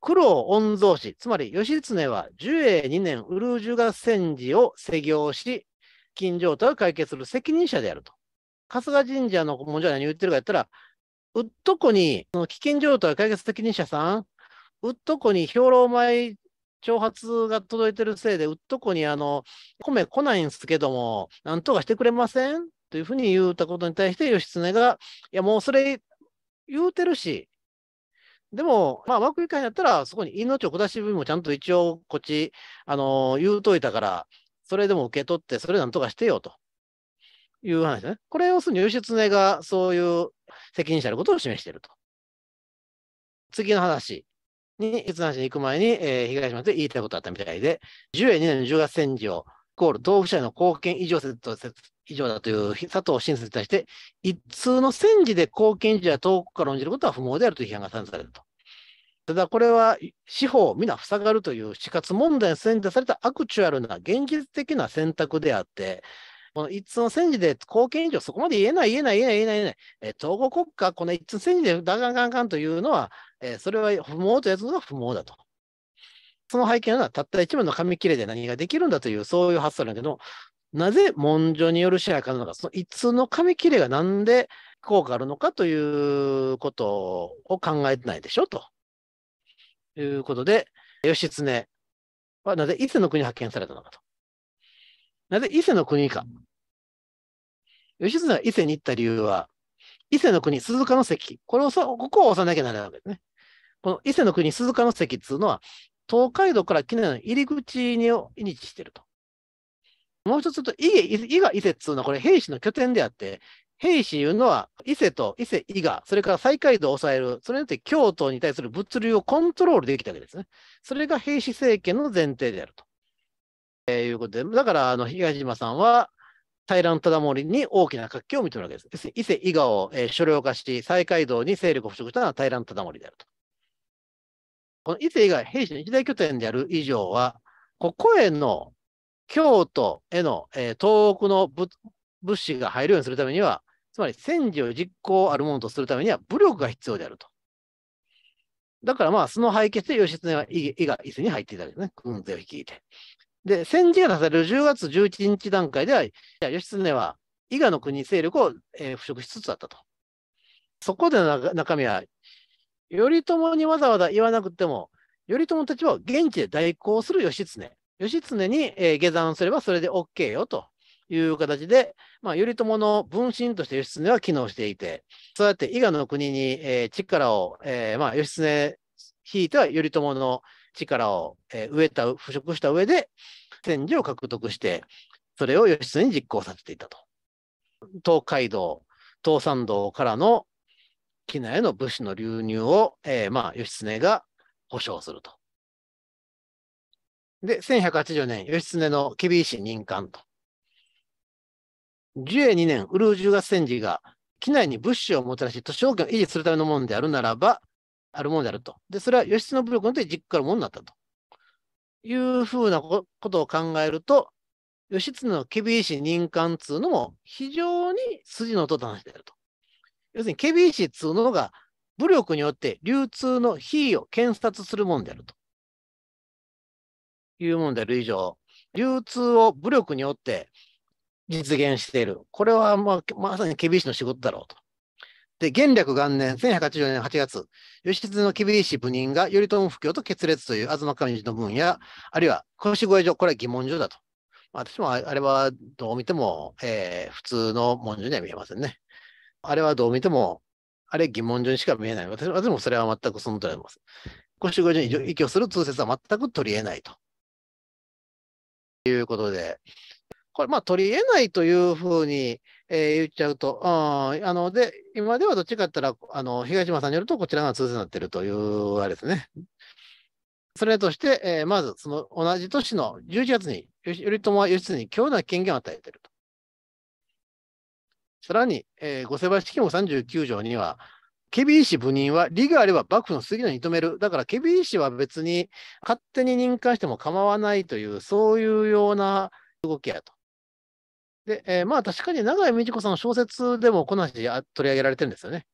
九郎御曹司、つまり義経は寿永2年ウルージュが戦時を施行し、金城態を解決する責任者であると。春日神社の文書は何言ってるか言ったら、うっとこに、その飢饉状態解決責任者さん、うっとこに兵糧米挑発が届いてるせいで、うっとこにあの、米来ないんですけども、なんとかしてくれませんというふうに言うたことに対して、義経が、いや、もうそれ言うてるし、でも、まあ、幕府下になったら、そこに命を下し分もちゃんと一応、こっち、あのー、言うといたから、それでも受け取って、それなんとかしてよという話ね。これ、要するに義経がそういう責任者のことを示していると。次の話。に決断しに行く前に、えー、東松で言いたいことあったみたいで、10円2年10月戦時を、イコール同府社の貢献以上説と以上だという佐藤真説に対して、一通の戦時で貢献以上や遠くから論じることは不毛であるという批判が散されると。ただこれは司法皆塞がるという死活問題に選択されたアクチュアルな現実的な選択であって、この一通の戦時で貢献以上そこまで言えない、言えない、言えない、言えない、言えない、統合国家、この一通の戦時でダガンガンガンというのは、えー、それは不毛とやつのは不毛だと。その背景はたった一枚の紙切れで何ができるんだという、そういう発想なんだけど、なぜ文書による支配可能なのか、その一通の紙切れがなんで効果あるのかということを考えてないでしょと。いうことで、義経はなぜ伊勢の国に派遣されたのかと。なぜ伊勢の国か。義経が伊勢に行った理由は、伊勢の国、鈴鹿の関。これをここを押さなきゃならないわけですね。この伊勢の国鈴鹿の関っていうのは、東海道から近年の入り口にをイニしてると。もう一つと、伊賀伊勢っていうのは、これ兵士の拠点であって、兵士いうのは伊勢と伊勢伊賀、それから西海道を抑える、それによって京都に対する物流をコントロールできたわけですね。それが兵士政権の前提であると。えー、いうことで、だからあの東島さんは平忠盛に大きな活気を認めるわけです。伊勢伊賀を、えー、所領化し、西海道に勢力を腐食したのは平忠盛であると。この伊勢が兵士の一大拠点である以上は、ここへの京都への、えー、東北の物資が入るようにするためには、つまり戦時を実行あるものとするためには武力が必要であると。だからまあ、その敗血で義経は伊賀伊勢に入っていたわけですね。軍勢を率いて。で、戦時が出される10月11日段階では、義経は伊賀の国勢力を、えー、腐食しつつあったと。そこでの中身は頼朝にわざわざ言わなくても、頼朝たちは現地で代行する義経。義経に、えー、下山すればそれで OK よという形で、まあ、頼朝の分身として義経は機能していて、そうやって伊賀の国に、えー、力を、えー、まあ、義経ひいては頼朝の力を、えー、植えた、腐食した上で、戦時を獲得して、それを義経に実行させていたと。東海道、東山道からの機内への物資の流入を、えー、まあ、義経が保証すると。で、1180年、義経の厳しい任官と。寿永2年、ウルージュ合戦時が、機内に物資をもたらし、都市保険を維持するためのものであるならば、あるものであると。で、それは義経の武力にとって実家のものになったと。いうふうなことを考えると、義経の厳しい任官っいうのも非常に筋の通った話であると。要するに警備士とっつうのが、武力によって流通の非を検察するもんであると。いうもんである以上、流通を武力によって実現している。これはまあまさに警備士の仕事だろうと。で、元略元年、1184年8月、義経の警備士。部人が頼朝不況と決裂という吾妻寺の文や、あるいは腰越え上、これは疑問状だと。私もあれはどう見ても、えー、普通の文書には見えませんね。あれはどう見ても、あれ疑問順しか見えない。私私もそれは全くそのとおります。ご主護衛に依拠する通説は全く取り得ないと。いうことで、これ、まあ、取り得ないというふうに、えー、言っちゃうと、うん、あの、で、今ではどっちかって言ったら、あの、東島さんによると、こちらが通説になっているという、あれですね。それとして、えー、まず、その同じ年の11月に、頼朝は義経に強な権限を与えていると。さらに、えー、御世話式も39条には、ケビー氏部任は利があれば幕府の野に認める。だからケビー氏は別に勝手に任官しても構わないという、そういうような動きやと。で、えー、まあ確かに永井美智子さんの小説でもこの話取り上げられてるんですよね。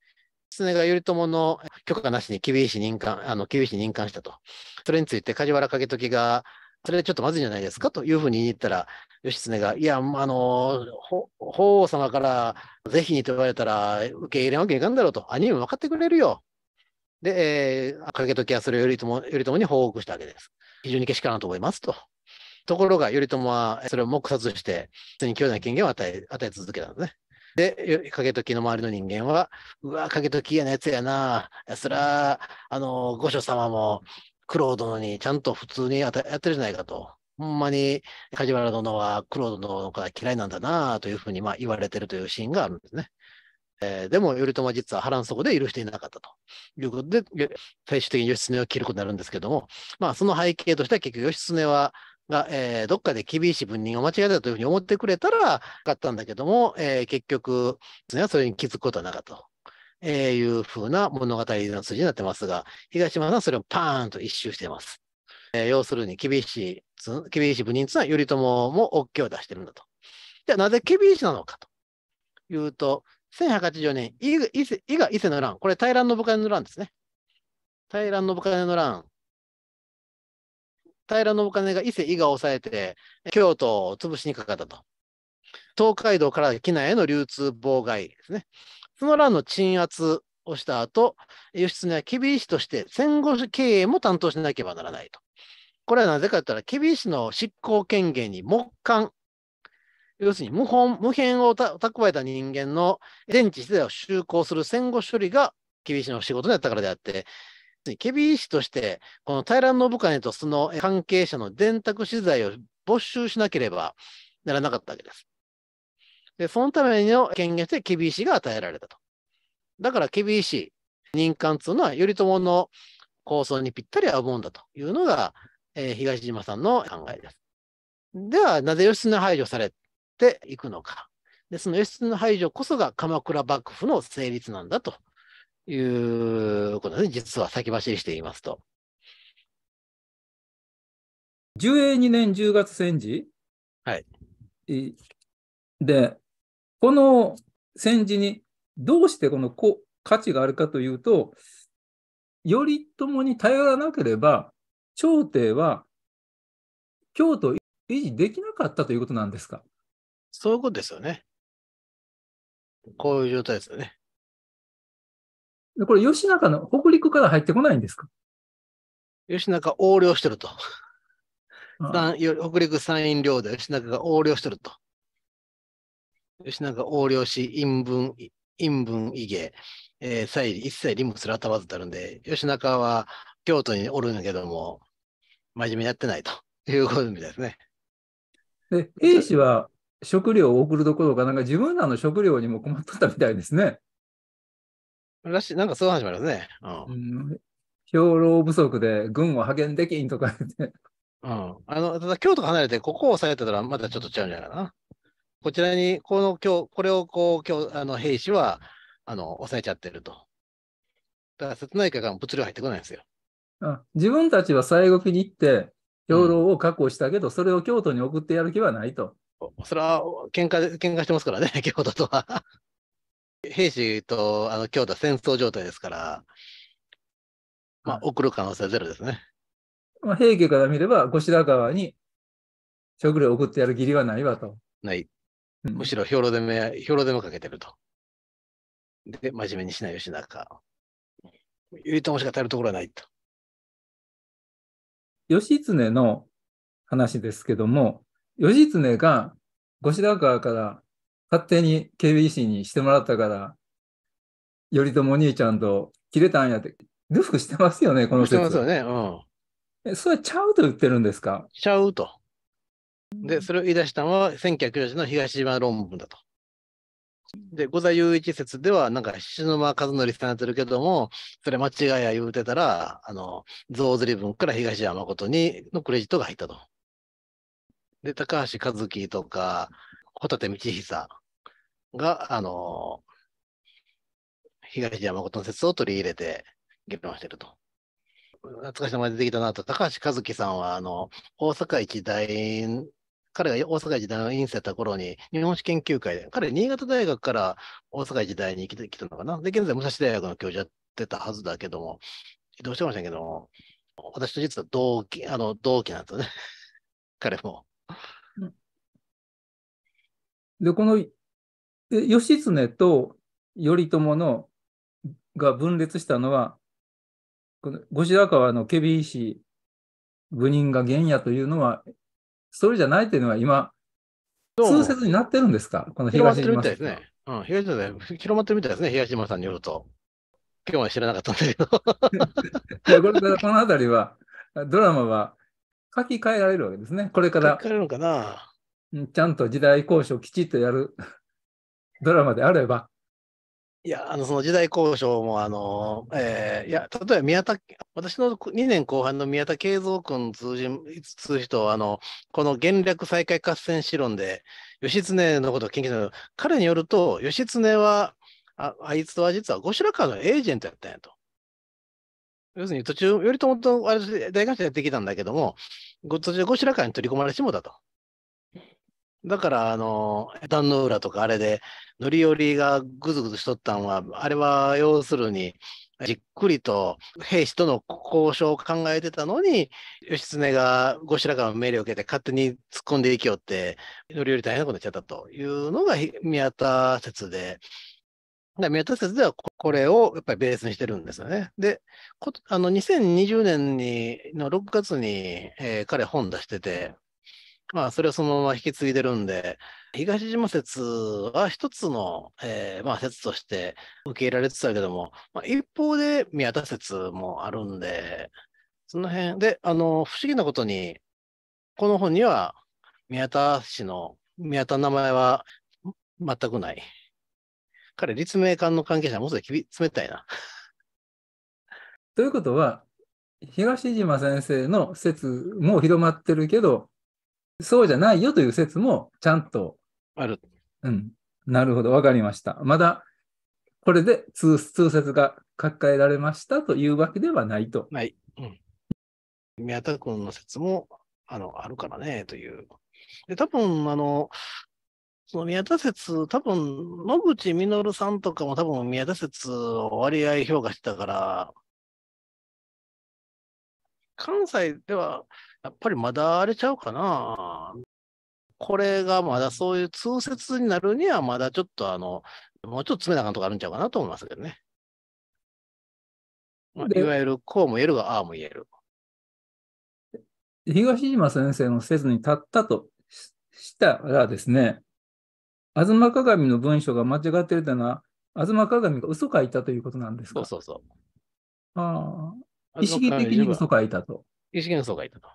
常が頼朝の許可なしに厳しい任官、あの、厳しい任官したと。それについて梶原景時がそれちょっとまずいんじゃないですかというふうに言ったら、義経が、いや、あの、法皇様からぜひにと言われたら受け入れなきゃいかんだろうと、兄も分かってくれるよ。で、えー、掛時はそれを頼朝頼朝に報告したわけです。非常にけしからんと思いますと。ところが頼朝はそれを黙殺して、普通に強大な権限を与え与え続けたんですね。で、影時の周りの人間は、うわ、影時嫌なやつやな、そら、あの、御所様も、九郎殿にちゃんと普通にやってるじゃないかと。ほんまに梶原殿は九郎殿が嫌いなんだなというふうにまあ言われてるというシーンがあるんですね。えー、でも頼朝は実は波乱底で許していなかったということで、最終的に義経を切ることになるんですけども、まあ、その背景としては結局義経はが、えー、どっかで厳しい文人を間違えたというふうに思ってくれたら、勝ったんだけども、えー、結局、それに気づくことはなかったと。えー、いうふうな物語の筋になってますが、東山さんそれをパーンと一周しています。えー、要するに厳しい、厳しい部人というのは頼朝も OK を出してるんだと。じゃあなぜ厳しいなのかというと、1 1 8 0年、伊賀伊勢の乱、これ平信金の乱ですね。平信金の乱。平信金が伊勢伊賀を抑えて、京都を潰しにかかったと。東海道から機内への流通妨害ですね。その乱の鎮圧をした後、義経は厳石として戦後経営も担当しなければならないと。これはなぜかと言ったら、厳石の執行権限に木管、要するに無本、無辺を蓄えた人間の電池自体を就航する戦後処理が厳しいの仕事だったからであって、厳しいとして、この平信金とその関係者の電卓資材を没収しなければならなかったわけです。で、そのための権限として厳しいが与えられたと。だから厳しい任官というのは頼朝の構想にぴったり合うもんだというのが、えー、東島さんの考えです。では、なぜ義経排除されていくのか。で、その義経排除こそが鎌倉幕府の成立なんだということですね。実は先走りしていますと。十英2年10月戦時、はい、で、この戦時にどうしてこの価値があるかというと、頼朝に頼らなければ、朝廷は京都を維持できなかったということなんですかそういうことですよね。こういう状態ですよね。これ、吉中の北陸から入ってこないんですか吉中横領してると。ああ北陸山陰領で吉中が横領してると。吉永横領し、陰文、陰文異芸、えー、一切リムすらたわずたるんで、吉永は京都におるんやけども、真面目にやってないということみたいですね。で、兵氏は食料を送るどころか、なんか自分らの食料にも困っとったみたいですね。らしい、なんかそういう話もありますね。うん。兵糧不足で軍を派遣できんとか言って。うん。あの、ただ京都離れて、ここを押さえてたら、まだちょっと違うんじゃないかな。こちらに、この今日、これをこう、今日、あの、兵士は、あの、抑えちゃってると。だから、瀬戸内海から物量入ってこないんですよ。あ自分たちは西国に行って、兵糧を確保したけど、うん、それを京都に送ってやる気はないと。それは喧嘩喧嘩してますからね、京都とは。兵士とあの京都は戦争状態ですから、まあ、送る可能性はゼロですね。まあ、平家から見れば、後白河に食料を送ってやる義理はないわと。ない。うん、むしろ兵糧攻め、兵糧攻めかけてると。で、真面目にしない吉中。頼朝しか足るところはないと。義経の話ですけども、義経が後白河から勝手に警備士にしてもらったから、頼朝兄ちゃんと切れたんやって、ルフしてますよね、この人。してますよね、うん。え、それちゃうと言ってるんですかちゃうと。で、それを言い出したのは1 9 9 4年の東島論文だと。で、五座雄一説では、なんか、菱沼和則さんやってるけども、それ間違いや言うてたら、あの、象釣り文から東山誠にのクレジットが入ったと。で、高橋和樹とか、ホタテ道久が、あの、東山誠の説を取り入れて議論してると。懐かしの名前出てきたなと、高橋和樹さんは、あの、大阪一大彼が大阪時代の院生だった頃に、日本史研究会で、彼、新潟大学から大阪時代に来てきたのかな。で、現在、武蔵大学の教授やってたはずだけども、移動してましたけども、私と実は同期、あの、同期なんですよね。彼も。で、この、義経と頼朝のが分裂したのは、この後白河の検非使部人が原野というのはそれじゃないというのは今、通説になってるんですかこの東島さん。広まってるみたいですね。うん、島広まってるみたいですね、東島さんによると。今日は知らなかったんだけど。いや、これからこのあたりは、ドラマは書き換えられるわけですね。これから。書き換えるのかなちゃんと時代交渉をきちっとやるドラマであれば。いや、あの、その時代交渉も、あの、えー、いや、例えば宮田、私の2年後半の宮田慶三君通じ、通じと、あの、この元略再開合戦史論で、義経のことを研究する、彼によると、義経は、ああいつとは実は後白河のエージェントやったんやと。要するに途中、頼朝とあれ大学生やってきたんだけども、途中後白河に取り込まれてしもたと。だから、あの、エの裏とかあれで、乗り降りがぐずぐずしとったんは、あれは要するに、じっくりと兵士との交渉を考えてたのに、義経が後白河の命令を受けて勝手に突っ込んでいきよって、乗り降り大変なことになっちゃったというのが宮田説で、宮田説ではこれをやっぱりベースにしてるんですよね。で、あの2020年にの6月に、えー、彼本出してて、まあ、それをそのまま引き継いでるんで、東島説は一つの、えー、まあ、説として受け入れられてたけども、まあ、一方で宮田説もあるんで、その辺で、あの、不思議なことに、この本には宮田氏の、宮田の名前は全くない。彼、立命館の関係者もうすでに冷たいな。ということは、東島先生の説も広まってるけど、そうじゃないよという説もちゃんと。ある。うん。なるほど。わかりました。まだ、これで通通説が書き換えられましたというわけではないと。ない。うん。宮田君の説もあのあるからね、という。で、多分、あの、その宮田説、多分、野口実さんとかも多分宮田説を割合評価してたから、関西ではやっぱりまだ荒れちゃうかな。これがまだそういう通説になるには、まだちょっとあの、もうちょっと詰めなあかんとかあるんちゃうかなと思いますけどね。いわゆる、こうも言えるが、ああも言える。東島先生の説に立ったとしたらですね、吾妻鏡の文章が間違ってるというのは、吾妻鏡が嘘書いたということなんですかそうそうそう。ああ、意識的に嘘書いたと。意識に嘘書いたと。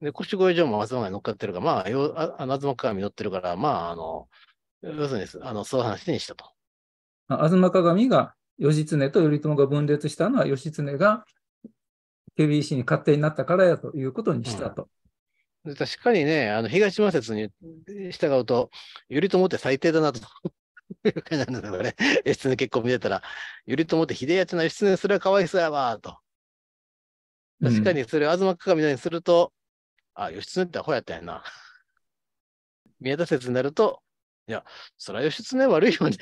で、腰越上も松坂に乗っかってるから、まあ、よあ鏡乗ってるから、まあ、あの、要するに、あの、そう話にしたと。あ東鏡が義経と頼朝が分裂したのは、義経が KBC に勝手になったからやということにしたと。うん、確かにね、あの東間説に従うと、頼朝って最低だなと。いう感じなんね。義経結婚見てたら、頼朝って秀吉の義経すらかわいそうやわ、と。確かにそれを東鏡のようにすると、うん、あ、義経ってアホやったんやな。宮田説になると、いや、そら義経悪いよね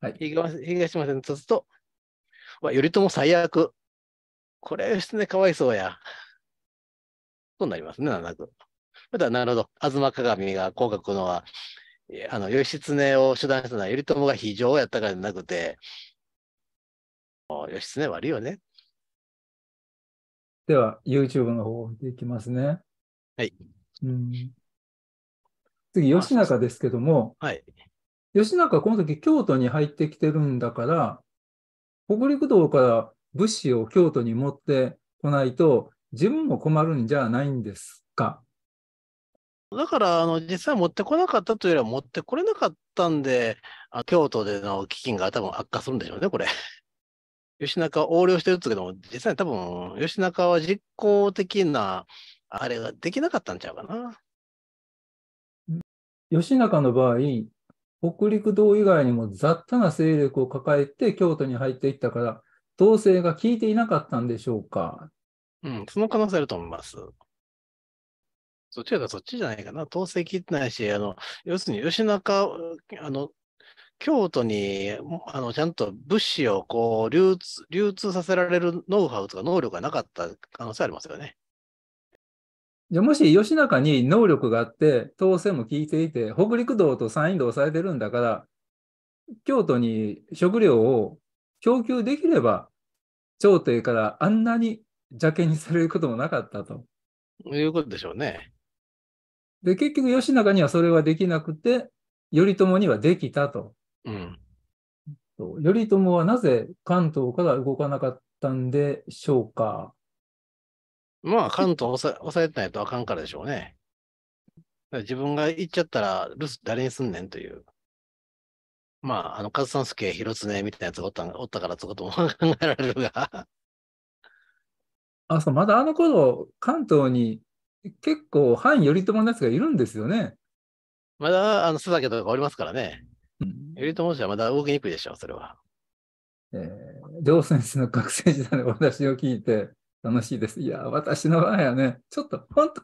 はい、東東村に立すと、わ、頼朝最悪。これ、義経かわいそうや。となりますね、なく。ただ、なるほど。東鏡がこう書くのは、あの、義経を手段したのは頼朝が非常やったからじゃなくて、義経悪いよねっでは、YouTube の方を見ていきますね。はい。うん、次、吉中ですけども、はい、吉中、この時京都に入ってきてるんだから、北陸道から物資を京都に持ってこないと、自分も困るんじゃないんですか。だからあの実際持ってこなかったというよりは持ってこれなかったんで、京都での基金が多分悪化するんでしょうね、これ。吉中横領してるんですけども、実際多分、吉中は実行的な、あれができなかったんちゃうかな。吉中の場合、北陸道以外にも雑多な勢力を抱えて京都に入っていったから、統制が効いていなかったんでしょうか。うん、その可能性あると思います。そっちがそっちじゃないかな。統制切ってないし、あの、要するに吉中、あの、京都にあのちゃんと物資をこう流通流通させられるノウハウとか能力がなかった可能性ありますよね。じゃもし吉中に能力があって、統制も効いていて、北陸道と山陰道をされてるんだから、京都に食料を供給できれば、朝廷からあんなに邪険にされることもなかったと。いうことでしょうね。で、結局、義仲にはそれはできなくて、頼朝にはできたと。うん、頼朝はなぜ関東から動かなかったんでしょうか。まあ、関東を抑えてないとあかんからでしょうね。自分が行っちゃったら、留守誰にすんねんという。まあ、あの、勝三助、広常みたいなやつがおったおったから、そことも考えられるが。あ、そう、まだあの頃、関東に結構、反頼朝のやつがいるんですよね。まだ、あの、須崎とかおりますからね。うん、エリーはまだ動きにくいでしょ、それは。えー、両先生の学生時代の私を聞いて楽しいです。いや、私の場合はね、ちょっと本当、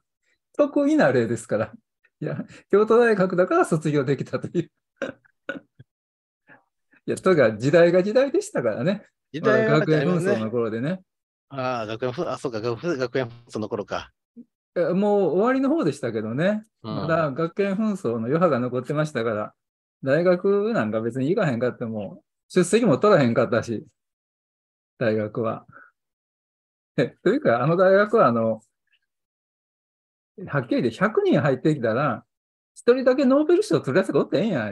得意な例ですから。いや、京都大学だから卒業できたという。いや、とか時代が時代でしたからね。時代は、ね、学園紛争の頃でね。ああ、学園紛争、あ、そうか、学園紛争の頃か。もう終わりの方でしたけどね、うん、まだ学園紛争の余波が残ってましたから、大学なんか別に行かへんかっても、出席も取らへんかったし、大学は。というか、あの大学は、あの、はっきり言って100人入ってきたら、一人だけノーベル賞取るやつがおってええんや。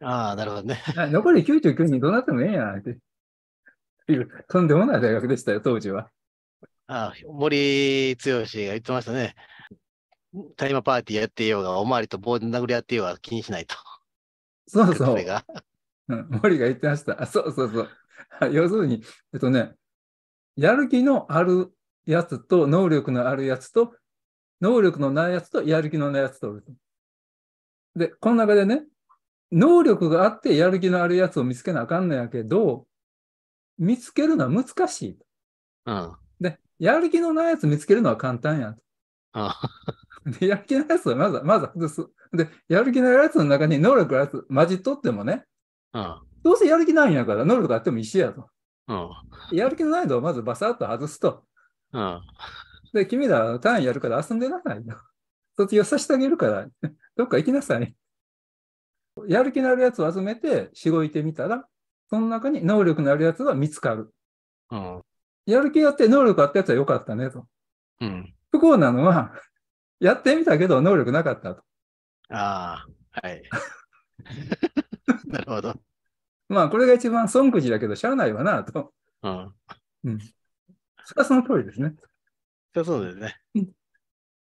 ああ、なるほどね。残り99人どうなってもええんや。っていう、とんでもない大学でしたよ、当時は。ああ、森剛が言ってましたね。大麻パーティーやってようが、おまわりと棒で殴り合ってようが気にしないと。そうそう。が、うん、森が言ってました。そうそうそう。要するに、えっとね、やる気のあるやつと、能力のあるやつと、能力のないやつと、やる気のないやつとで、この中でね、能力があってやる気のあるやつを見つけなあかんのやけど、見つけるのは難しい。うん、で、やる気のないやつ見つけるのは簡単やん。ああでやる気のないやつはまず、まず外す。で、やる気のあるやつの中に能力がやつ混じっとってもね、うん、どうせやる気ないんやから、能力あっても一緒やと。うん、やる気のないのをまずバサッと外すと。うん、で、君ら単位やるから遊んでなさいと。卒業させてあげるから、どっか行きなさい。やる気のあるやつを集めて、しごいてみたら、その中に能力のあるやつは見つかる。うん、やる気あって能力あったやつは良かったねと。うん、不幸なのは、やってみたけど能力なかったと。ああ、はい。なるほど。まあ、これが一番損くじだけど、しゃあないわな、と。うん。うん。それはその通りですね。そそうですね。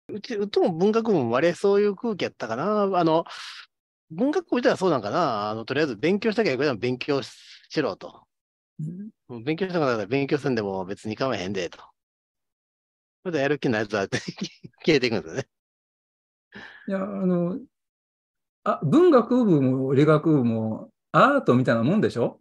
うん、うち、うとも文学部も割れ、そういう空気やったかな。あの、文学部ったはそうなんかな。あの、とりあえず勉強したけいの勉強しろと。うん、勉強したから勉強せんでも別に構えへんでと。れでやる気ないやつは 消えていくんですよね。いや、あの、あ文学部も理学部もアートみたいなもんでしょ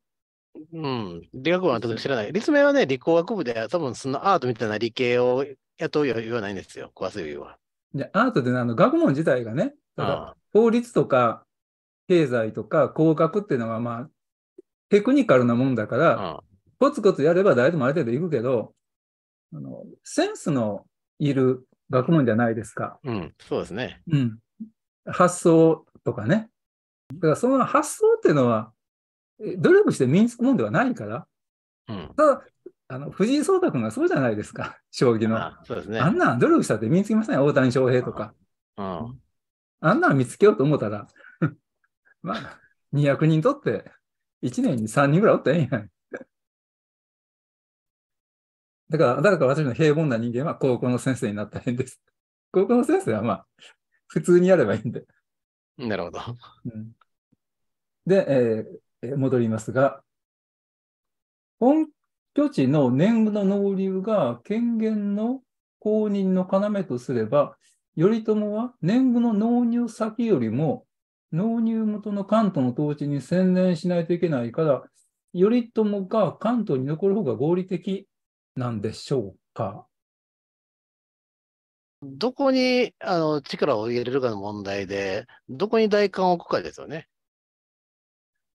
うん、理学部は知らない。立命はね、理工学部で、多分そのアートみたいな理系を雇うよ言わないんですよ、壊すよりは。で、アートってあの学問自体がね、法律とか経済とか工学っていうのはまあ、テクニカルなもんだから、コツコツやれば誰でもある程度いくけど、あのセンスのいる学問じゃないですか。うん、そうですね。うん。発想とかね。だからその発想っていうのは、努力して身につくもんではないから。うん、ただ、あの藤井聡太君がそうじゃないですか、将棋の。あそうですね、あんなん努力したって身につきません、大谷翔平とか。あああんなん見つけようと思ったら、まあ、200人とって、1年に3人ぐらいおったらええんやん。だから、だから私の平凡な人間は高校の先生になったらいいんです。高校の先生はまあ、普通にやればいいんで。なるほど。うん、で、えー、戻りますが、本拠地の年貢の納流が権限の公認の要とすれば、頼朝は年貢の納入先よりも納入元の関東の統治に専念しないといけないから、頼朝が関東に残る方が合理的なんでしょうか。どこにあの力を入れるかの問題で、どこに代官を置くかですよね。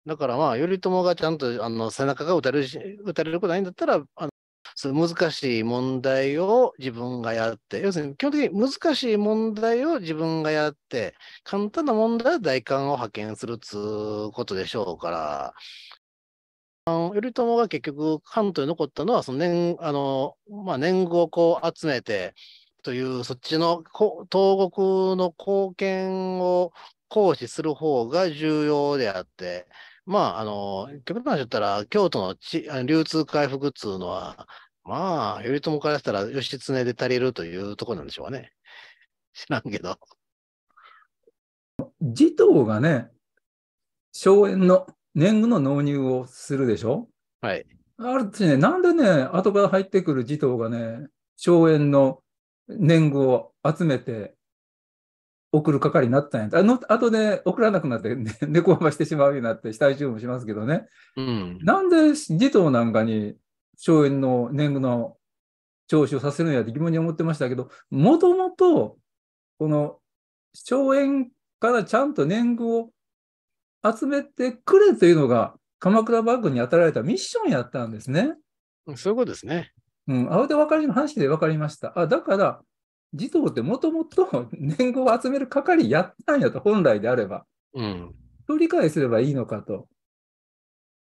だからまあ、頼朝がちゃんとあの背中が打たれる打たれることないんだったら、あのそういう難しい問題を自分がやって、要するに基本的に難しい問題を自分がやって、簡単な問題は代官を派遣するつうことでしょうから、頼朝が結局関東に残ったのはその年あの、まあ、年貢をこう集めてというそっちの東国の貢献を行使する方が重要であって。まあ、あの、極端に言ったら、京都の流通回復っていうのは、まあ、頼朝からしたら義経で足りるというところなんでしょうね。知らんけど。持統がね、荘園の年貢の納入をするでしょはい。あるしね、なんでね、後から入ってくる児童がね、荘園の年貢を集めて送る係になったんやあの後で送らなくなって、ね、猫ばしてしまうようになって、死体注もしますけどね。うん、なんで児童なんかに荘園の年貢の徴収させるんやって疑問に思ってましたけど、もともと、この荘園からちゃんと年貢を集めてくれというのが、鎌倉幕府に与えられたミッションやったんですね。そういうことですね。うん、あれで分かり、話で分かりました。あだから、児童ってもともと 年号を集める係やったんやと、本来であれば。うん。と理解すればいいのかと。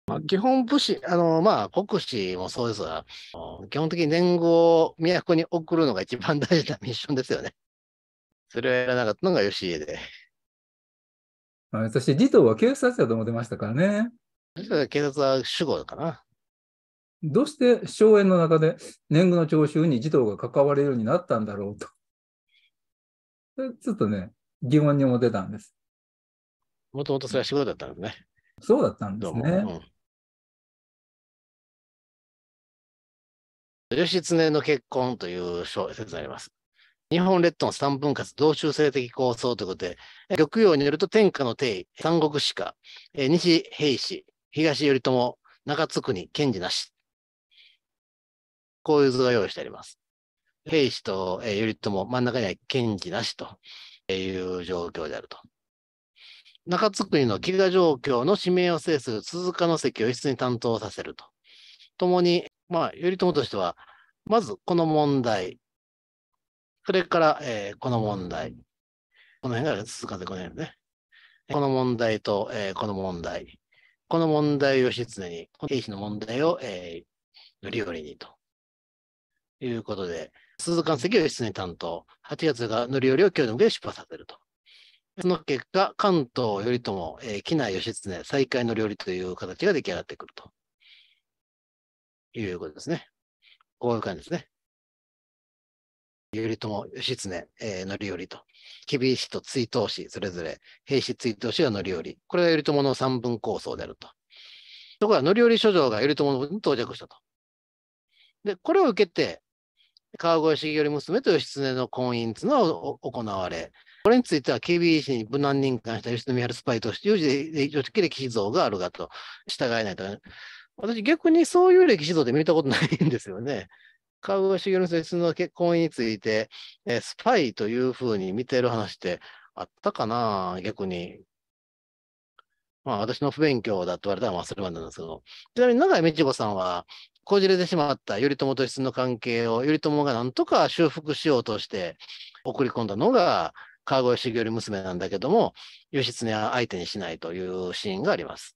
まあ、基本武士、あの、まあ、国士もそうですが、基本的に年号を都に送るのが一番大事なミッションですよね。それをやらなかったのが義家で。私、児童は警察だと思ってましたからね。警察は主語かな。どうして荘園の中で年貢の徴収に児童が関われるようになったんだろうと。ちょっとね、疑問に思ってたんです。もともとそれは仕事だったんですね。そうだったんですね。うん、義経の結婚という説があります。日本列島の三分割同州性的構想ということで、玉葉によると天下の帝、位、三国志家、西平氏、東頼朝、中津国、賢治なし。こういう図が用意してあります。平氏と頼朝、真ん中には賢治なしという状況であると。中津国の飢餓状況の指名を制する鈴鹿の関を一室に担当させると。共に、まあ、頼朝としては、まずこの問題、それから、えー、この問題。この辺が鈴風この辺ね。この問題と、えー、この問題。この問題をして常に、経費の問題を、えー、よりよりにと。いうことで、鈴鹿関を義経担当、8月が乗り降りを京都で出発させると。その結果、関東頼朝、えー、機内義経、再開の料理という形が出来上がってくるということですね。こういう感じですね。頼朝義経、えー、範頼と、厳しと追悼し、それぞれ、平氏追悼しは範頼。これが頼朝の三分構想であると。ところが範頼諸状が頼朝に到着したと。で、これを受けて、川越茂頼娘と義経の婚姻というのは行われ、これについては KBC に無難任官した吉野美晴スパイとして、有事で歴史像があるがと、従えないと。私、逆にそういう歴史像で見たことないんですよね。川越茂の説の結婚について、えー、スパイというふうに見てる話ってあったかな、逆に。まあ、私の不勉強だと言われたら、まあ、それまでなんですけど、ちなみに永井美智子さんは、こじれてしまった頼朝と質の関係を頼朝がなんとか修復しようとして送り込んだのが川越茂娘なんだけども、義経は相手にしないというシーンがあります。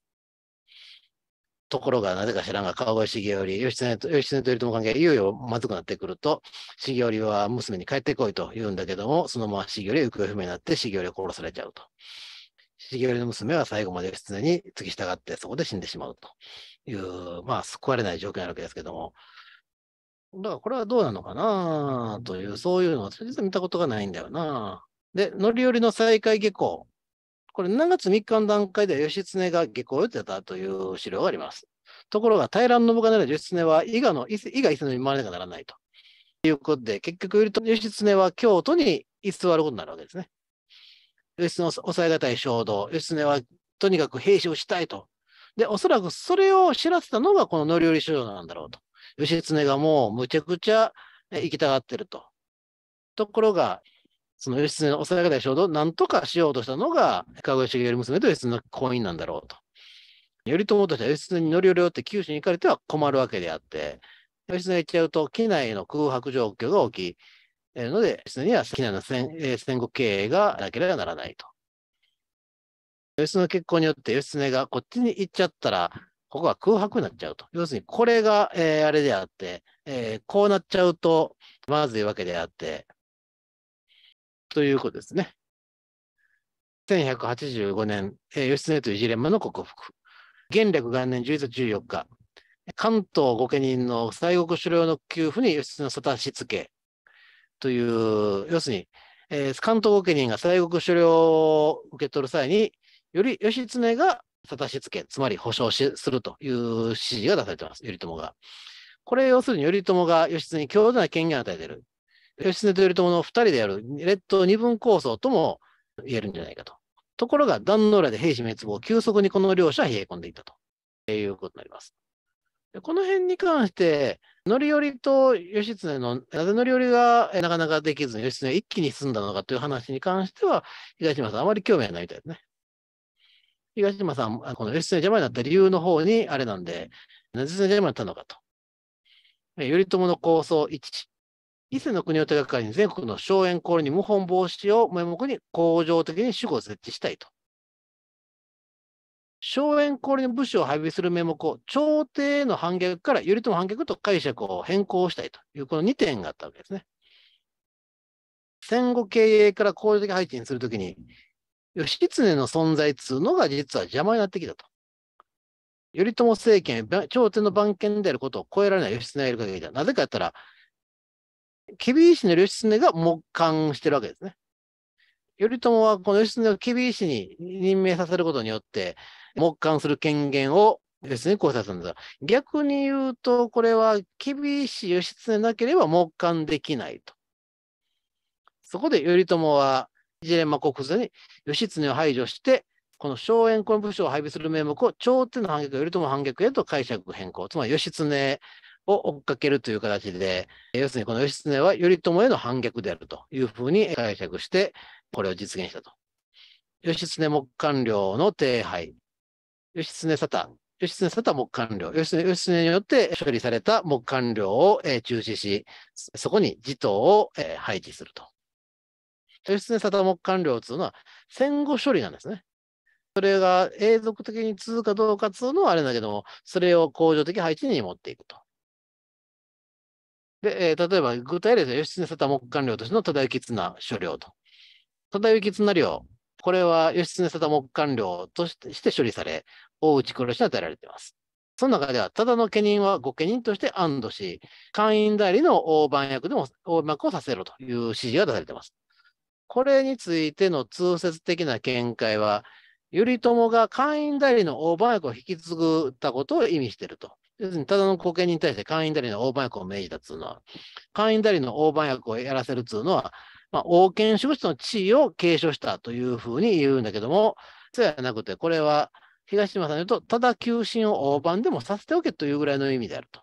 ところがなぜか知らんが、川越茂頼、義経と義経と頼朝関係がいよいよまずくなってくると、茂頼は娘に帰ってこいと言うんだけども、そのまま茂頼行方不明になって茂頼殺されちゃうと。茂頼の娘は最後まで義経に付き従ってそこで死んでしまうという、まあ救われない状況になるわけですけども、だからこれはどうなのかなという、そういうのを実は見たことがないんだよな。で、乗り降りの再開下校これ7月3日の段階では義経が下校予定だという資料があります。ところが、平信金の義経は伊賀の、伊賀伊勢の見回りなならないと。いうことで、結局、義経は京都に居座ることになるわけですね。義経を抑えがたい衝動、義経はとにかく兵士をしたいと。で、おそらくそれを知らせたのがこの乗り降り衝動なんだろうと。義経がもうむちゃくちゃ生きたがってると。ところが、その義経の幼えられた衝動を何とかしようとしたのが、かぐや茂娘と義経の婚姻なんだろうと。頼朝としては義経に乗り降りよって九州に行かれては困るわけであって、義経行っちゃうと、機内の空白状況が起き、えので、義経には機内の戦戦後経営がなければならないと。義経の結婚によって義経がこっちに行っちゃったら、ここが空白になっちゃうと。要するに、これが、えー、あれであって、えー、こうなっちゃうとまずいわけであって、ということですね。1185年、義経とジレンマの克服。元暦元年11月14日、関東御家人の西国狩猟の給付に義経の沙汰しつけという、要するに、えー、関東御家人が西国狩猟を受け取る際に、より義経が沙汰しつけ、つまり保証しするという指示が出されています、頼朝が。これ、要するに頼朝が義経に強大な権限を与えている。義経と頼朝の2人でやる列島二分構想とも言えるんじゃないかと。ところが、壇ノ浦で兵士滅亡、急速にこの両者冷え込んでいったということになります。この辺に関して、範頼と義経の、なぜ範頼がなかなかできずに義経が一気に進んだのかという話に関しては、東島さん、あまり興味はないみたいですね。東島さん、この義経邪魔になった理由の方に、あれなんで、なぜ邪魔になったのかと。頼朝の構想1、伊勢の国を手がかりに全国の荘園公ロに謀反防止を名目に恒常的に主語を設置したいと。荘園公ロニ武士を配備する名目を朝廷の反逆から頼朝反逆と解釈を変更したいというこの2点があったわけですね。戦後経営から恒常的配置にするときに、義経の存在というのが実は邪魔になってきたと。頼朝政権、朝廷の番犬であることを超えられない義経がいる限りだ。なぜかやったら、吉備氏の義経が木簡してるわけですね。頼朝はこの義経を吉備氏に任命させることによって、木簡する権限を別にね、こするんですが、逆に言うと、これは厳しい義経なければ木簡できないと。そこで頼朝はジレンマ国勢に義経を排除して、この荘園この武将を配備する名目を朝廷の反逆、頼朝反逆へと解釈変更。つまり義経を追っかけるという形で、要するにこの義経は頼朝への反逆であるというふうに解釈して、これを実現したと。義経木官僚の帝廃、義経沙汰、義経沙汰木官僚、義経義経によって処理された木官僚を、え中止し、そこに持統を、え配置すると。義経沙汰木官僚というのは戦後処理なんですね。それが永続的に続くかどうかというのはあれだけども、それを恒常的配置に持っていくと。で、えー、例えば具体例では義経沙汰木管領としての忠行綱所領と。忠行綱領、これは義経沙汰木管領として処理され、大内黒氏に与えられています。その中では、ただの家人は御家人として安堵し、会員代理の大判役でも大幕をさせろという指示が出されています。これについての通説的な見解は、頼朝が会員代理の大判役を引き継ぐたことを意味していると。要するにただの後見に対して会員代理の大判役を命じたっつうのは、会員代理の大判役をやらせるっつうのは、まあ、王権主義の地位を継承したというふうに言うんだけども、そうやなくて、これは東島さんに言うと、ただ求心を大判でもさせておけというぐらいの意味であると。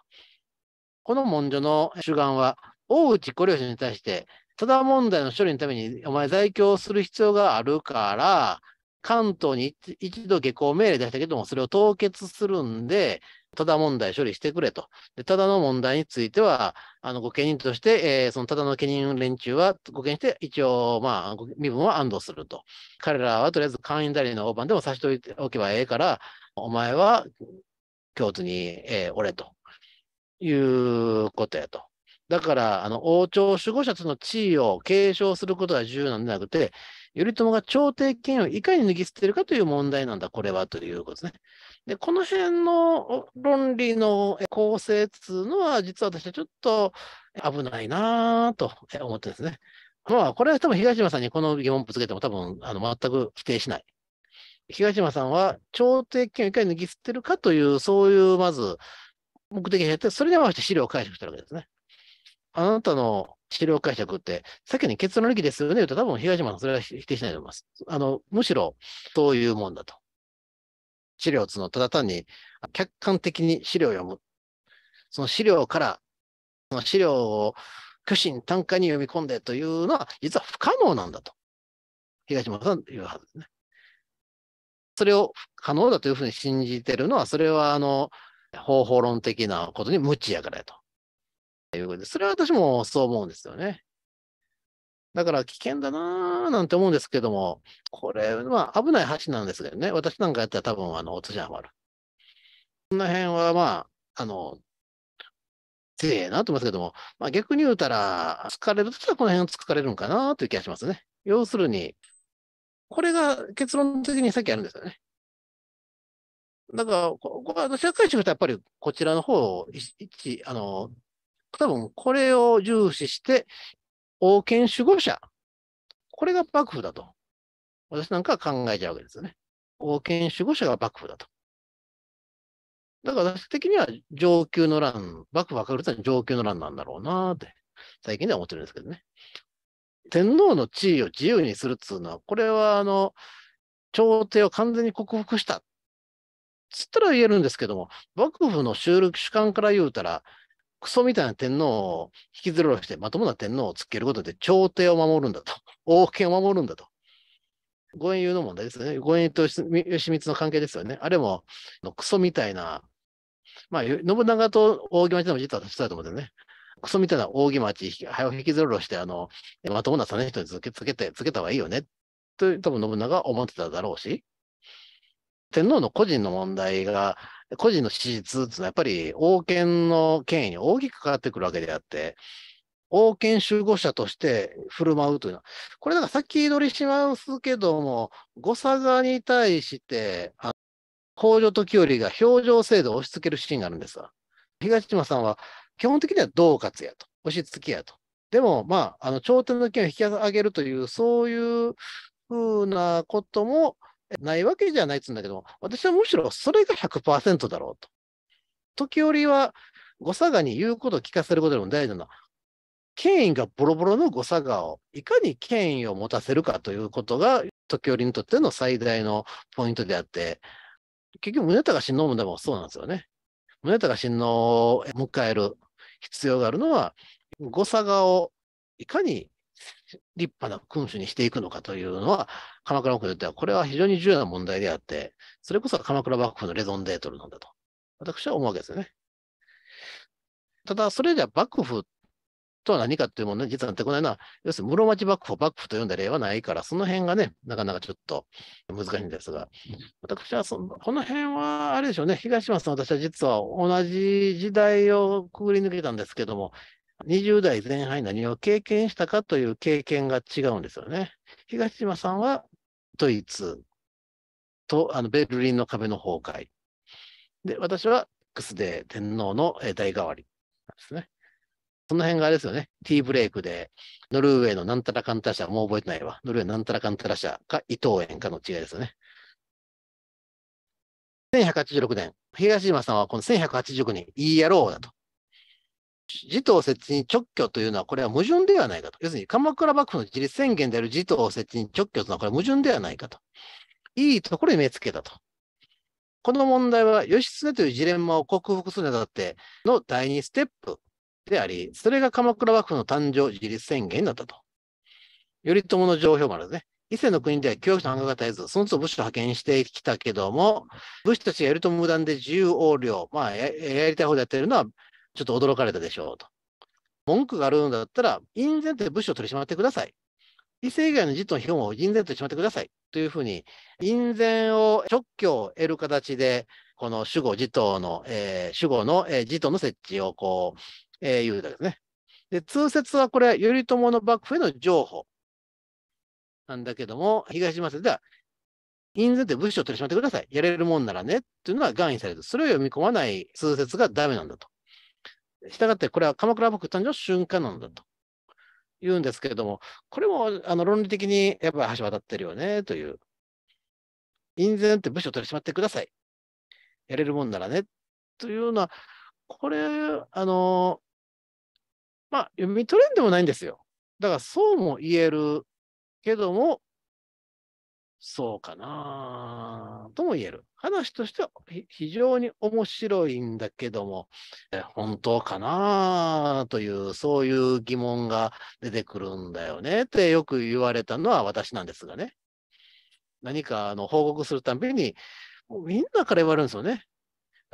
この文書の主眼は、大内小領主に対して、ただ問題の処理のために、お前在京する必要があるから、関東に一度下校命令出したけども、それを凍結するんで、ただ問題処理してくれと。で、ただの問題については、あの、ご家人として、えー、そのただの家人連中は、ご家人して、一応、まあ、身分は安堵すると。彼らはとりあえず会員代理の大判でも差しといておけばええから、お前は京都に、えー、おれということやと。だから、あの、王朝守護者との地位を継承することが重要なんじゃなくて、頼朝が朝廷権をいかに脱ぎ捨てるかという問題なんだ、これはということですね。で、この辺の論理の構成っいうのは、実は私はちょっと危ないなと思ってですね。まあ、これは多分東島さんにこの疑問ぶつけても多分あの全く否定しない。東島さんは調停権をいかに脱ぎ捨てるかという、そういうまず目的をやって、それに合わせて資料を解釈してるわけですね。あなたの資料解釈って、先に結論力ですよねと多分東島さんそれは否定しないと思います。あの、むしろそういうもんだと。資料つのただ単に客観的に資料を読む。その資料から、その資料を虚心単価に読み込んでというのは、実は不可能なんだと。東村さん言うはずですね。それを可能だというふうに信じてるのは、それはあの方法論的なことに無知やからやと。いうことで、それは私もそう思うんですよね。だから危険だなーなんて思うんですけども、これ、は危ない橋なんですけどね、私なんかやったら多分、あの、お通じはまる。この辺は、まあ、あの、強えなと思いますけども、まあ逆に言うたら、疲れるとしたらこの辺を疲れるんかなという気がしますね。要するに、これが結論的にさっきあるんですよね。だから、ここ私が解釈したらやっぱりこちらの方を一、あの、多分これを重視して王権守護者。これが幕府だと。私なんか考えちゃうわけですよね。王権守護者が幕府だと。だから私的には上級の乱、幕府分かるとは上級の乱なんだろうなって、最近では思ってるんですけどね。天皇の地位を自由にするっていうのは、これはあの、朝廷を完全に克服した。つったら言えるんですけども、幕府の収録主観から言うたら、クソみたいな天皇を引きずろしてまともな天皇をつけることで朝廷を守るんだと、王権を守るんだと。ご縁流の問題ですよね。縁円と吉光の関係ですよね。あれもクソみたいな、まあ、信長と扇町でも実は私だと思うんだよね。クソみたいな扇町、早を引きずろして、あの、まともな実人につけつけて、つけた方がいいよね。と、多分信長は思ってただろうし。天皇の個人の問題が個人の資質っていうのはやっぱり王権の権威に大きく関わってくるわけであって、王権集合者として振る舞うというのは、これなんか先取りしますけども、誤差側に対して、あ北条時頼が表情制度を押し付けるシーンがあるんですが、東島さんは基本的には恫喝やと、押し付けやと。でも、まあ、あの、朝廷の権を引き上げるという、そういうふうなことも、ないわけじゃないっつうんだけど、私はむしろそれが100%だろうと。時折は、誤差がに言うことを聞かせることでも大事なのは、権威がボロボロの誤差がを、いかに権威を持たせるかということが、時折にとっての最大のポイントであって、結局、宗隆親王もでもそうなんですよね。宗隆親王を迎える必要があるのは、誤差がをいかに立派な君主にしていくのかというのは、鎌倉幕府にとっては、これは非常に重要な問題であって、それこそ鎌倉幕府のレゾンデートルなんだと、私は思うわけですよね。ただ、それじゃ幕府とは何かというものね、実はってこないのは、要するに室町幕府を幕府と呼んだ例はないから、その辺がね、なかなかちょっと難しいんですが、私はそこの辺は、あれでしょうね、東松さん、私は実は同じ時代をくぐり抜けたんですけども、20代前半に何を経験したかという経験が違うんですよね。東島さんはドイツとあのベルリンの壁の崩壊。で、私は X で天皇の代替わりなんですね。その辺があれですよね。ティーブレイクで、ノルウェーのなんたらかんたら社、もう覚えてないわ。ノルウェーのなんたらかんたら社か伊藤園かの違いですよね。1186年、東島さんはこの1186年、いい野郎だと。持統設置に直挙というのは、これは矛盾ではないかと。要するに、鎌倉幕府の自立宣言である持統設置に直挙というのは、これは矛盾ではないかと。いいところに目つけたと。この問題は、義経というジレンマを克服するにあたっての第2ステップであり、それが鎌倉幕府の誕生自立宣言になったと。頼朝のもあるんですね。伊勢の国では教育の繁華が絶えず、その都度武士を派遣してきたけども、武士たちが頼朝無断で自由横領、まあや、やりたい方でやっているのはちょっと驚かれたでしょうと。文句があるんだったら、院税と物資を取り締まってください。異性以外の童の費用を院税とし締まってくださいというふうに、院税を直挙を得る形で、この主語、自党の、えー、主語の、えー、の設置をこう、えー、言うだけですね。で、通説はこれ、頼朝の幕府への譲歩なんだけども、東島説では、院税で物資を取り締まってください。やれるもんならね、っていうのは含意される。それを読み込まない通説がダメなんだと。したがってこれは鎌倉幕府誕生の瞬間なんだと言うんですけれども、これもあの論理的にやっぱり橋渡ってるよねという。院宣って武士を取り締まってください。やれるもんならね。というような、これ、あの、まあ、読み取れんでもないんですよ。だからそうも言えるけども、そうかなとも言える。話としては非常に面白いんだけども、え本当かなという、そういう疑問が出てくるんだよねってよく言われたのは私なんですがね。何かあの報告するたびに、みんなから言われるんですよね。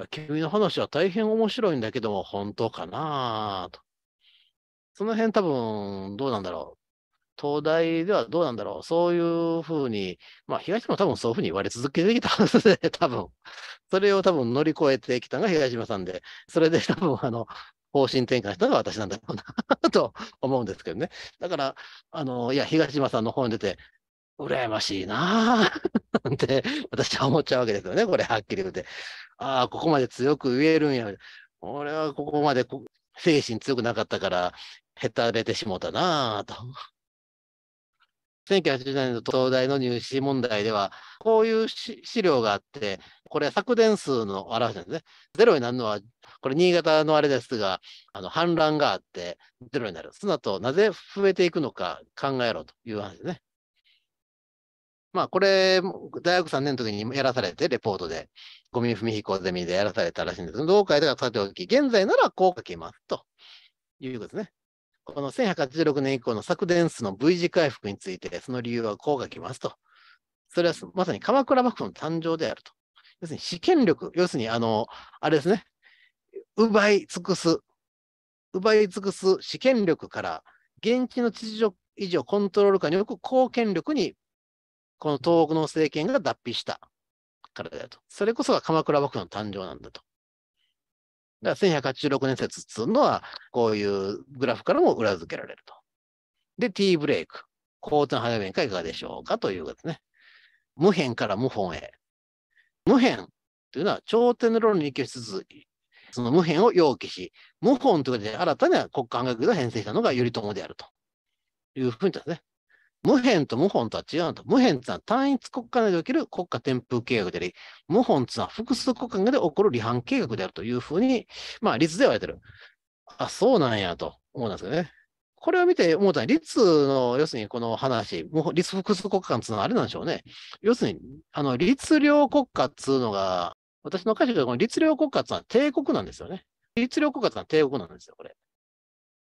君の話は大変面白いんだけども、本当かなと。その辺多分どうなんだろう。東大ではどうなんだろう。そういうふうに、まあ、東も多分そういうふうに言われ続けてきたはずで、多分。それを多分乗り越えてきたのが東島さんで、それで 多分、あの、方針転換したのが私なんだろうな と思うんですけどね。だから、あの、いや、東島さんの方に出て、羨ましいなぁなんて、私は思っちゃうわけですよね、これ、はっきり言うて。ああ、ここまで強く言えるんや。俺はここまで精神強くなかったから、へたれてしもうたなぁと1980年の東大の入試問題では、こういう資料があって、これ削減数の表しなんですね。ゼロになるのは、これ新潟のあれですが、あの反乱があってゼロになる。その後、なぜ増えていくのか考えろという話ですね。まあ、これ、大学3年の時にやらされて、レポートで、ゴミ文彦ゼミでやらされたらしいんですけど、同会ではさておき、現在ならこう書きますということですね。この1186年以降の昨年数の V 字回復について、その理由はこう書きますと。それはまさに鎌倉幕府の誕生であると。要するに試験力、要するにあの、あれですね、奪い尽くす、奪い尽くす試験力から、現地の秩序以上コントロール下によく貢献力に、この東北の政権が脱皮したからだと。それこそが鎌倉幕府の誕生なんだと。だから1186年説っていうのは、こういうグラフからも裏付けられると。で、t ブレイク。交点早弁かいかがでしょうかということですね。無辺から無本へ。無辺というのは、頂点の論理に依しつつ、その無辺を要求し、無本ということで新たな国家反学が編成したのが頼朝であるというふうにですね。無辺と無本とは違うと。無辺とは単一国家内で起きる国家転覆計画であり、無本とは複数国家で起こる離反計画であるというふうに、まあ、律では言われてる。あ、そうなんやと思うんですよね。これを見て思ったら、律の、要するにこの話、律複数国家っていうのはあれなんでしょうね。要するに、あの、律令国家っていうのが、私の解釈でこの律令国家っていうのは帝国なんですよね。律令国家っていうのは帝国なんですよ、これ。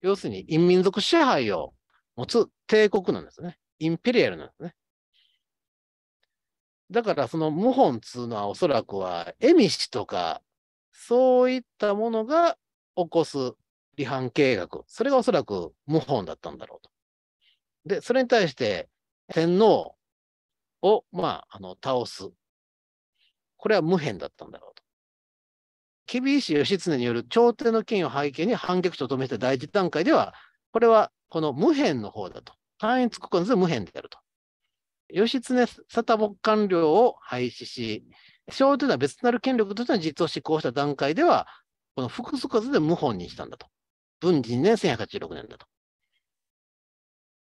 要するに、民族支配を持つ帝国なんですね。インペリアルなんですね。だからその謀反っつうのはおそらくは、エミシとか、そういったものが起こす離反計画、それがおそらく謀反だったんだろうと。で、それに対して天皇を、まあ、あの倒す。これは無変だったんだろうと。厳しい義経による朝廷の権を背景に反逆と止めた第一段階では、これはこの無変の方だと。単一国で無辺であると。義経沙汰牧官領を廃止し、小というのは別なる権力としての実を施行した段階では、この複数数で無本にしたんだと。文人年1186年だと。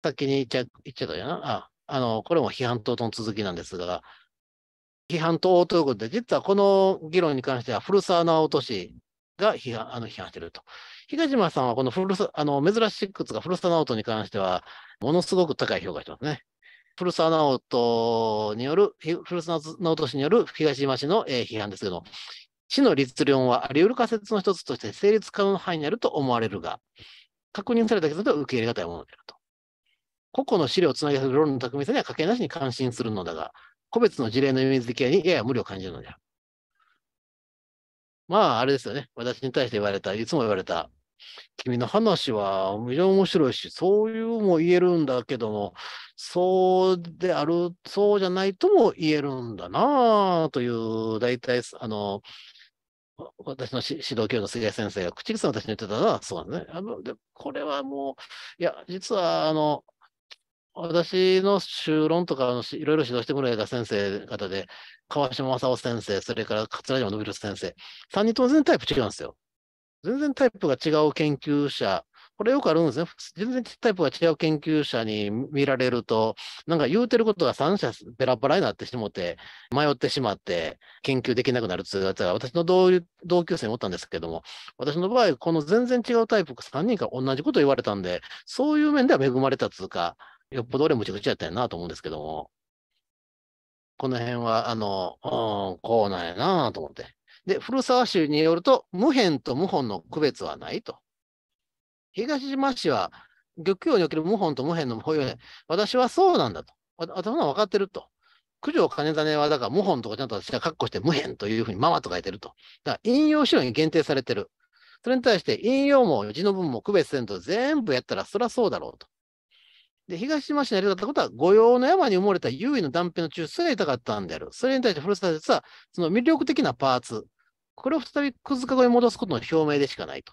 さっきに言っちゃ言っちゃったよな。あ、あの、これも批判等の続きなんですが、批判等ということで、実はこの議論に関しては古澤直人氏、が批判あの批判してると。東島さんはこのフルス、あの珍しくつかフルスタナオトに関しては、ものすごく高い評価してますね。フルスタナオトによる、フルタナオト氏による東島氏の、えー、批判ですけど、市の立論はあり得る仮説の一つとして成立可能な範囲にあると思われるが、確認された結論では受け入れ難いものであると。個々の資料をつなげる論の巧みさには家計なしに感心するのだが、個別の事例の意味付けにやや無理を感じるのである。まあ、あれですよね。私に対して言われた、いつも言われた、君の話は非常に面白いし、そういうも言えるんだけども、そうである、そうじゃないとも言えるんだなという、大体、あの、私の指導教の菅谷先生が口癖を私に言ってたのは、そうなんですね。あのでこれはもう、いや、実は、あの、私の修論とかのいろいろ指導してもらえた先生方で、川島正夫先生、それから桂島伸弘先生、3人とも全然タイプ違うんですよ。全然タイプが違う研究者、これよくあるんですね。全然タイプが違う研究者に見られると、なんか言うてることが3者ベラバラになってしもて、迷ってしまって、研究できなくなるていうやつが、私の同同級生におったんですけども、私の場合、この全然違うタイプ、3人が同じことを言われたんで、そういう面では恵まれたというか、よっぽど俺むちゃくちゃやったよやなと思うんですけども、この辺は、あの、うん、こうなんやなと思って。で、古沢氏によると、無辺と無本の区別はないと。東島氏は、漁協における無本と無辺の保有、私はそうなんだと。頭は分かってると。九条金種は、だから無本とかちゃんと私が確保して無辺というふうにママと書いてると。だから引用資料に限定されてる。それに対して引用も字の文も区別せんと全部やったらそりゃそうだろうと。で、東島市のやり方ったことは、御用の山に埋もれた優位の断片の中枢が痛かったんである。それに対して古澤説は、その魅力的なパーツ、これを再びくずかごに戻すことの表明でしかないと。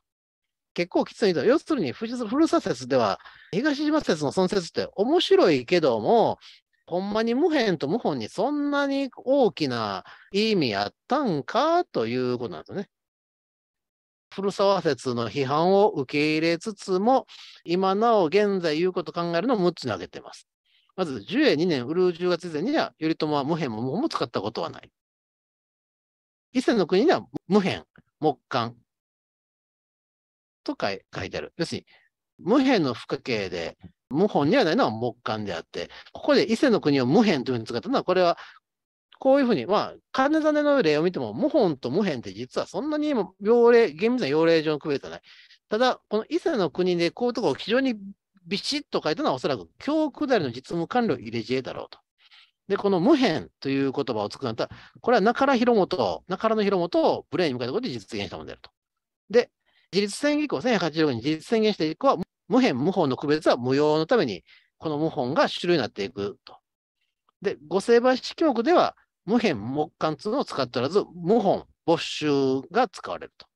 結構きついと。要するに、古澤説では、東島説の存説って面白いけども、ほんまに無辺と無本にそんなに大きな意味あったんかということなんですね。古沢説の批判を受け入れつつも、今なお現在言うこと考えるのを6つに挙げています。まず、十栄2年、ウルー10月以前には、頼朝は無辺も無法も使ったことはない。伊勢の国には無辺、木簡と書いてある。要するに、無辺の不可形で、無本にはないのは木簡であって、ここで伊勢の国を無辺というふうに使ったのは、これはこういうふうに、まあ、金種の例を見ても、謀反と無辺って実はそんなにも要令、厳密な要例上の区別はない。ただ、この伊勢の国でこういうところを非常にビシッと書いたのは、おそらく京下りの実務官僚入れ知恵だろうと。で、この無辺という言葉を作った、これは中原広元、中原の広元を無ンに向かうたことで実現したものであると。で、自立宣言以降、1186年に自立宣言して以降は、無辺、無法の区別は無用のために、この無本が主流になっていくと。で、御成敗式目では、無辺木管通いうのを使っておらず、無本、没収が使われると。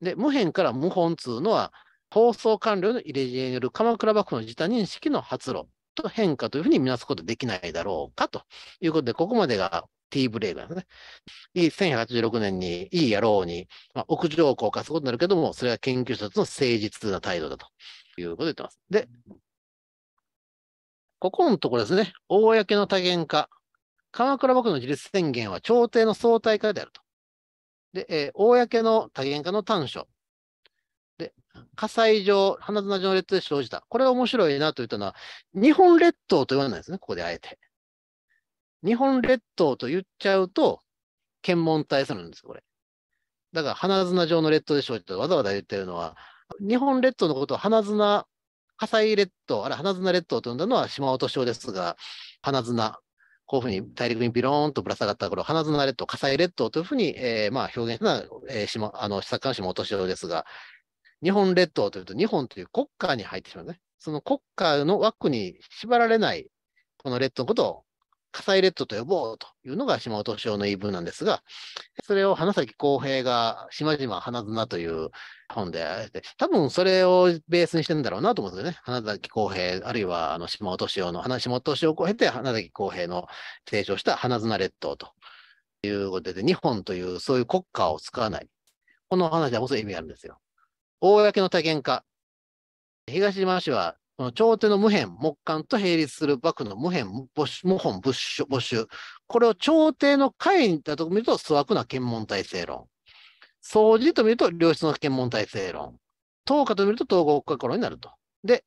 で、無辺から無本通いうのは、放送官僚の入れ知恵による鎌倉幕府の自他認識の発露と変化というふうに見なすことできないだろうかということで、ここまでが T ブレイクなんですね。1186年にいい野郎に、まあ、屋上校を課すことになるけども、それは研究者との誠実な態度だということを言ってます。で、ここのところですね、公の多元化鎌倉幕府の自立宣言は朝廷の総体化であると。で、えー、公の多元化の短所。で、火災上、花綱上列で生じた。これが面白いなと言ったのは、日本列島と言わないですね、ここであえて。日本列島と言っちゃうと、検問対するんですこれ。だから、花綱上の列島で生じたとわざわざ言ってるのは、日本列島のことを花綱、火災列島、あれ、花綱列島と呼んだのは島落敏夫ですが、花綱、こういうふうに大陸にビローンとぶら下がったこ花綱列島、火災列島というふうに、えー、まあ表現したえー、あの作家の島寄りですが、日本列島というと、日本という国家に入ってしまうね。その国家の枠に縛られない、この列島のことを火災列島と呼ぼうというのが島尾敏夫の言い分なんですが、それを花咲公平が島々花綱という本で、多分それをベースにしてるんだろうなと思うんですよね。花咲公平、あるいはあの島尾敏夫の、島尾敏夫を経て花咲公平の提唱した花綱列島ということで、日本というそういう国家を使わない。この話はものすごい意味があるんですよ。公の多元化。東島氏はこの朝廷の無辺、木管と並立する幕の無辺、無本、物主、募集。これを朝廷の会だと見ると、粗悪な検問体制論。掃除と見ると、良質な検問体制論。等価と見ると、統合国家論になると。で、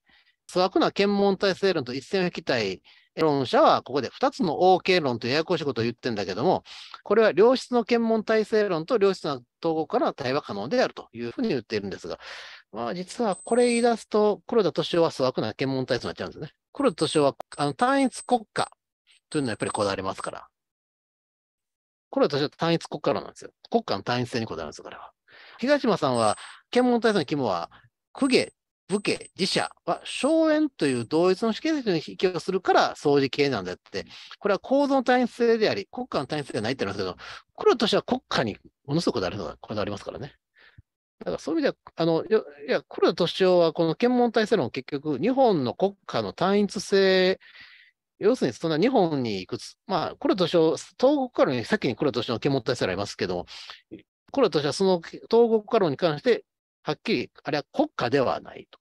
粗悪な検問体制論と一線を引きたい論者は、ここで2つの OK 論というややこしいことを言ってるんだけども、これは良質の検問体制論と良質な統合から対話可能であるというふうに言っているんですが、まあ実はこれ言い出すと、黒田敏夫は粗悪な検問体制になっちゃうんですね。黒田敏夫はあの単一国家というのはやっぱりこだわりますから。黒田敏夫は単一国家論なんですよ。国家の単一性にこだわるんですから。は。東島さんは、検問体制の肝は、公家、武家、寺社は荘園という同一の主権席に引き寄するから掃除系なんだって、これは構造の単一性であり、国家の単一性ではないって言うんですけど、黒田敏夫は国家にものすごくこだわりますからね。だからそういう意味では、あの、いや、黒田敏夫はこの検問体制論結局、日本の国家の単一性、要するにそんな日本にいくつ、まあ、黒田敏夫、東国家論に先に黒田敏夫の検問体制論ありますけど、黒田敏夫はその東国家論に関して、はっきり、あれは国家ではないと。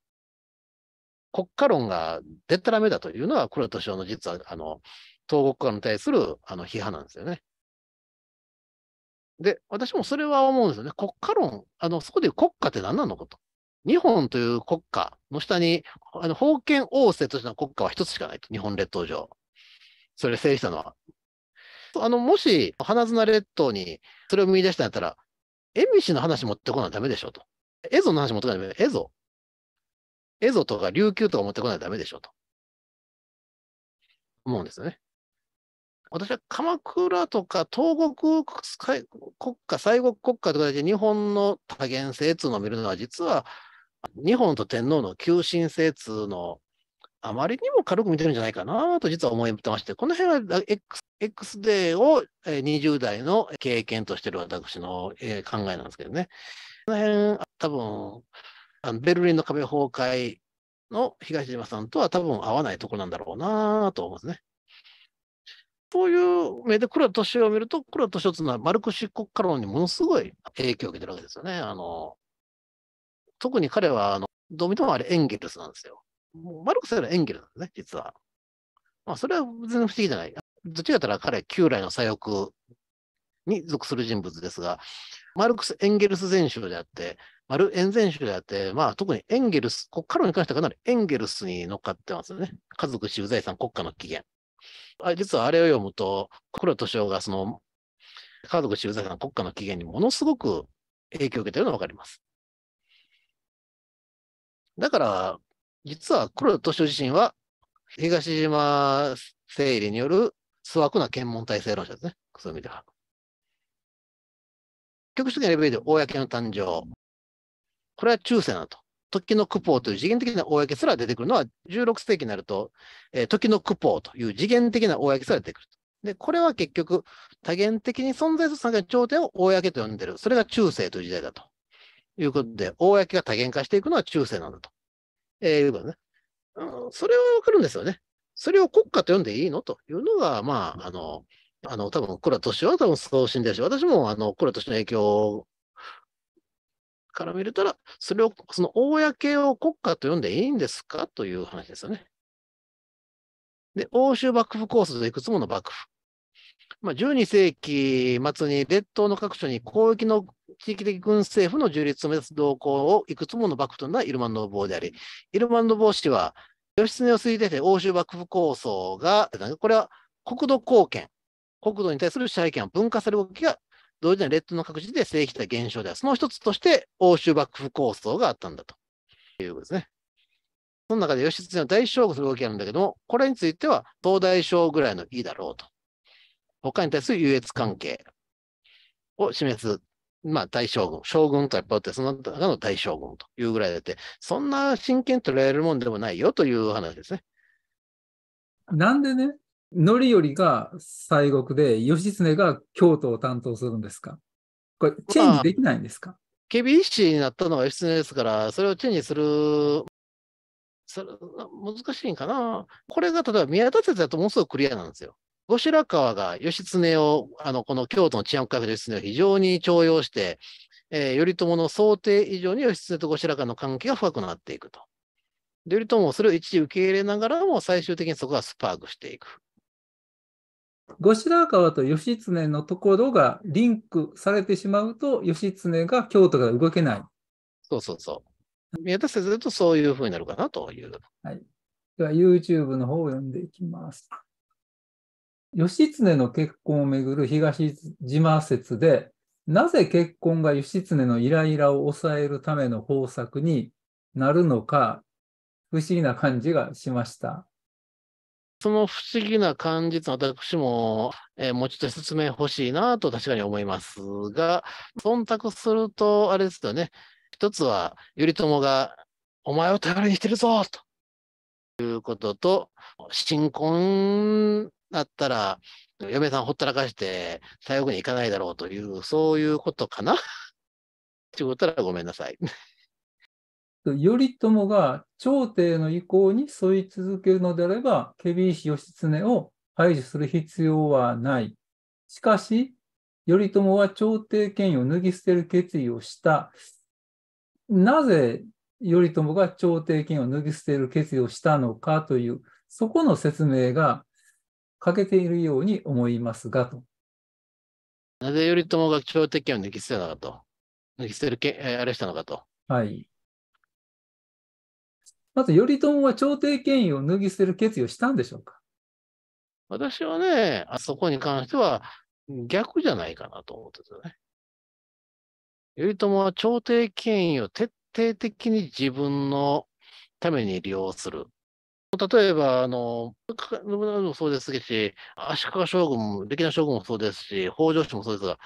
国家論がでったらめだというのは、黒田敏夫の実は、あの、東国家論に対するあの批判なんですよね。で、私もそれは思うんですよね。国家論、あの、そこでう国家って何なのかと。日本という国家の下に、あの、封建王政としての国家は一つしかないと。日本列島上。それ整理したのは。あの、もし、花綱列島にそれを見出したんやったら、エミシの話持ってこないとダメでしょと。エゾの話持ってこないとダメ。エゾ。エゾとか琉球とか持ってこないとダメでしょと。思うんですよね。私は鎌倉とか東国国家、西国国家とかで日本の多元性っていうのを見るのは、実は日本と天皇の急進性っていうのをあまりにも軽く見てるんじゃないかなと実は思ってまして、この辺は X, X デーを20代の経験としてる私の考えなんですけどね。この辺、多分、あのベルリンの壁崩壊の東島さんとは多分合わないところなんだろうなと思うんですね。そういう目で黒田敏夫を見ると、黒田敏夫というのはマルクス国家論にものすごい影響を受けてるわけですよね。あの特に彼はあの、どう見てもあれエンゲルスなんですよ。もうマルクスよりエンゲルスなんですね、実は。まあ、それは全然不思議じゃない。どっちかというと彼は旧来の左翼に属する人物ですが、マルクス・エンゲルス全集であって、マル・エン全集であって、まあ、特にエンゲルス、国家論に関してはかなりエンゲルスに乗っかってますよね。家族、私有財産、国家の起源。あ実はあれを読むと、黒敏夫がその家族中絶の国家の起源にものすごく影響を受けているのが分かります。だから、実は黒敏夫自身は東島整理による粗悪な検問体制論者ですね。そういう意味では。局所的なレベルで公の誕生。これは中世だと。時のクポーという次元的な公すら出てくるのは、16世紀になると、えー、時のクポーという次元的な公すら出てくるで、これは結局、多元的に存在する三元頂点を公と呼んでる。それが中世という時代だと。いうことで、公が多元化していくのは中世なんだと。えー、いうことね。それはわかるんですよね。それを国家と呼んでいいのというのが、まあ、あの、あの、多分、黒田敏は多分そう死んでるし、私も、あの、黒田敏の影響から見るとら、それを、その公を国家と呼んでいいんですかという話ですよね。で、欧州幕府構想でいくつもの幕府。まあ、12世紀末に列島の各所に広域の地域的軍政府の樹立を目指す動向をいくつもの幕府というのはイルマンの坊であり、イルマンの坊氏は、義経を推定して欧州幕府構想が、これは国土貢献、国土に対する支配権を分化する動きが同時に列島の各地で正規た現象である。その一つとして、欧州幕府構想があったんだということですね。その中で義経の大将軍する動きがあるんだけども、これについては東大将ぐらいのいいだろうと。他に対する優越関係を示す、まあ、大将軍。将軍とやっぱって、その中の大将軍というぐらいでって、そんな真剣に取られるもんでもないよという話ですね。なんでね、範頼が西国で、義経が京都を担当するんですかこれ、チェンジできないんですか警備一士になったのが義経ですから、それをチェンジする、それ難しいんかな。これが例えば宮田説だとものすごくクリアなんですよ。後白河が義経を、あの、この京都の治安改復の義経を非常に重用して、えー、頼朝の想定以上に義経と後白河の関係が深くなっていくと。頼朝もそれを一時受け入れながらも、最終的にそこはスパークしていく。後白河と義経のところがリンクされてしまうと、義経が京都ら動けない。そうそうそう。宮田先生とそういうふうになるかなという。はい。では YouTube の方を読んでいきます。義経の結婚をめぐる東島説で、なぜ結婚が義経のイライラを抑えるための方策になるのか、不思議な感じがしました。その不思議な感じと私も、えー、もうちょっと説明欲しいなと確かに思いますが、忖度すると、あれですよね。一つは、頼朝が、お前を頼りにしてるぞということと、新婚だったら、嫁さんほったらかして、最悪に行かないだろうという、そういうことかな。ってことらごめんなさい。頼朝が朝廷の意向に沿い続けるのであれば、ケビ違使義経を排除する必要はない。しかし、頼朝は朝廷権威を脱ぎ捨てる決意をした。なぜ頼朝が朝廷権を脱ぎ捨てる決意をしたのかという、そこの説明が欠けているように思いますがと。なぜ頼朝が朝廷権を脱ぎ捨てたのかと。脱ぎ捨てるえあれしたのかと。はい。まず頼朝は朝廷権威を脱ぎ捨てる決意をしたんでしょうか私はね、あそこに関しては逆じゃないかなと思ってたね。頼朝は朝廷権威を徹底的に自分のために利用する。例えば、あの、信長もそうですし、足利将軍も、歴代将軍もそうですし、北条氏もそうですが、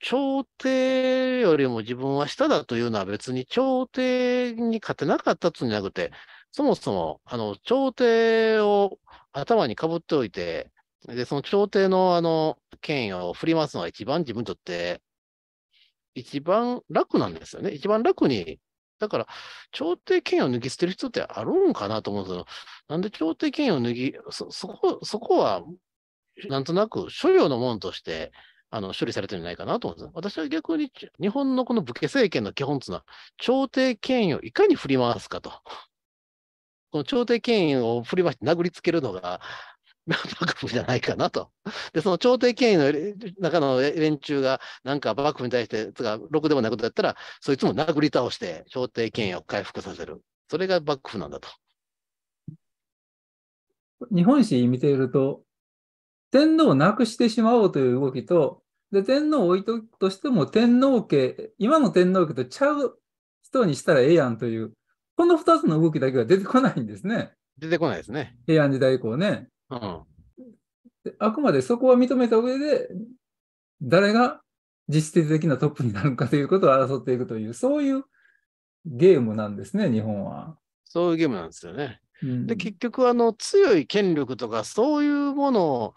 朝廷よりも自分は下だというのは別に朝廷に勝てなかったというんじゃなくて、そもそも、あの、朝廷を頭にかぶっておいて、で、その朝廷のあの、権威を振り回すのが一番自分にとって、一番楽なんですよね。一番楽に。だから、朝廷権威を脱ぎ捨てる人ってあるんかなと思うんですけど、なんで朝廷権威を脱ぎ、そ、そこ、そこは、なんとなく、所領のものとして、あの処理されてるんじゃないかなと思うんです私は逆に日本のこの武家政権の基本というのは、朝廷権威をいかに振り回すかと。この朝廷権威を振り回して殴りつけるのが、幕府じゃないかなと。で、その朝廷権威の中の連中が、なんか幕府に対して、つか、ろくでもないことだったら、そいつも殴り倒して、朝廷権威を回復させる。それが幕府なんだと。日本史見ていると、天皇をなくしてしまおうという動きと、で天皇を置いとくとしても、天皇家、今の天皇家とちゃう人にしたらええやんというこの2つの動きだけは出てこないんですね。出てこないですね。平安時代以降ね。うん、あくまでそこは認めた上で、誰が実質的なトップになるかということを争っていくという、そういうゲームなんですね、日本は。そういうゲームなんですよね。うん、で結局あの、強い権力とか、そういうものを、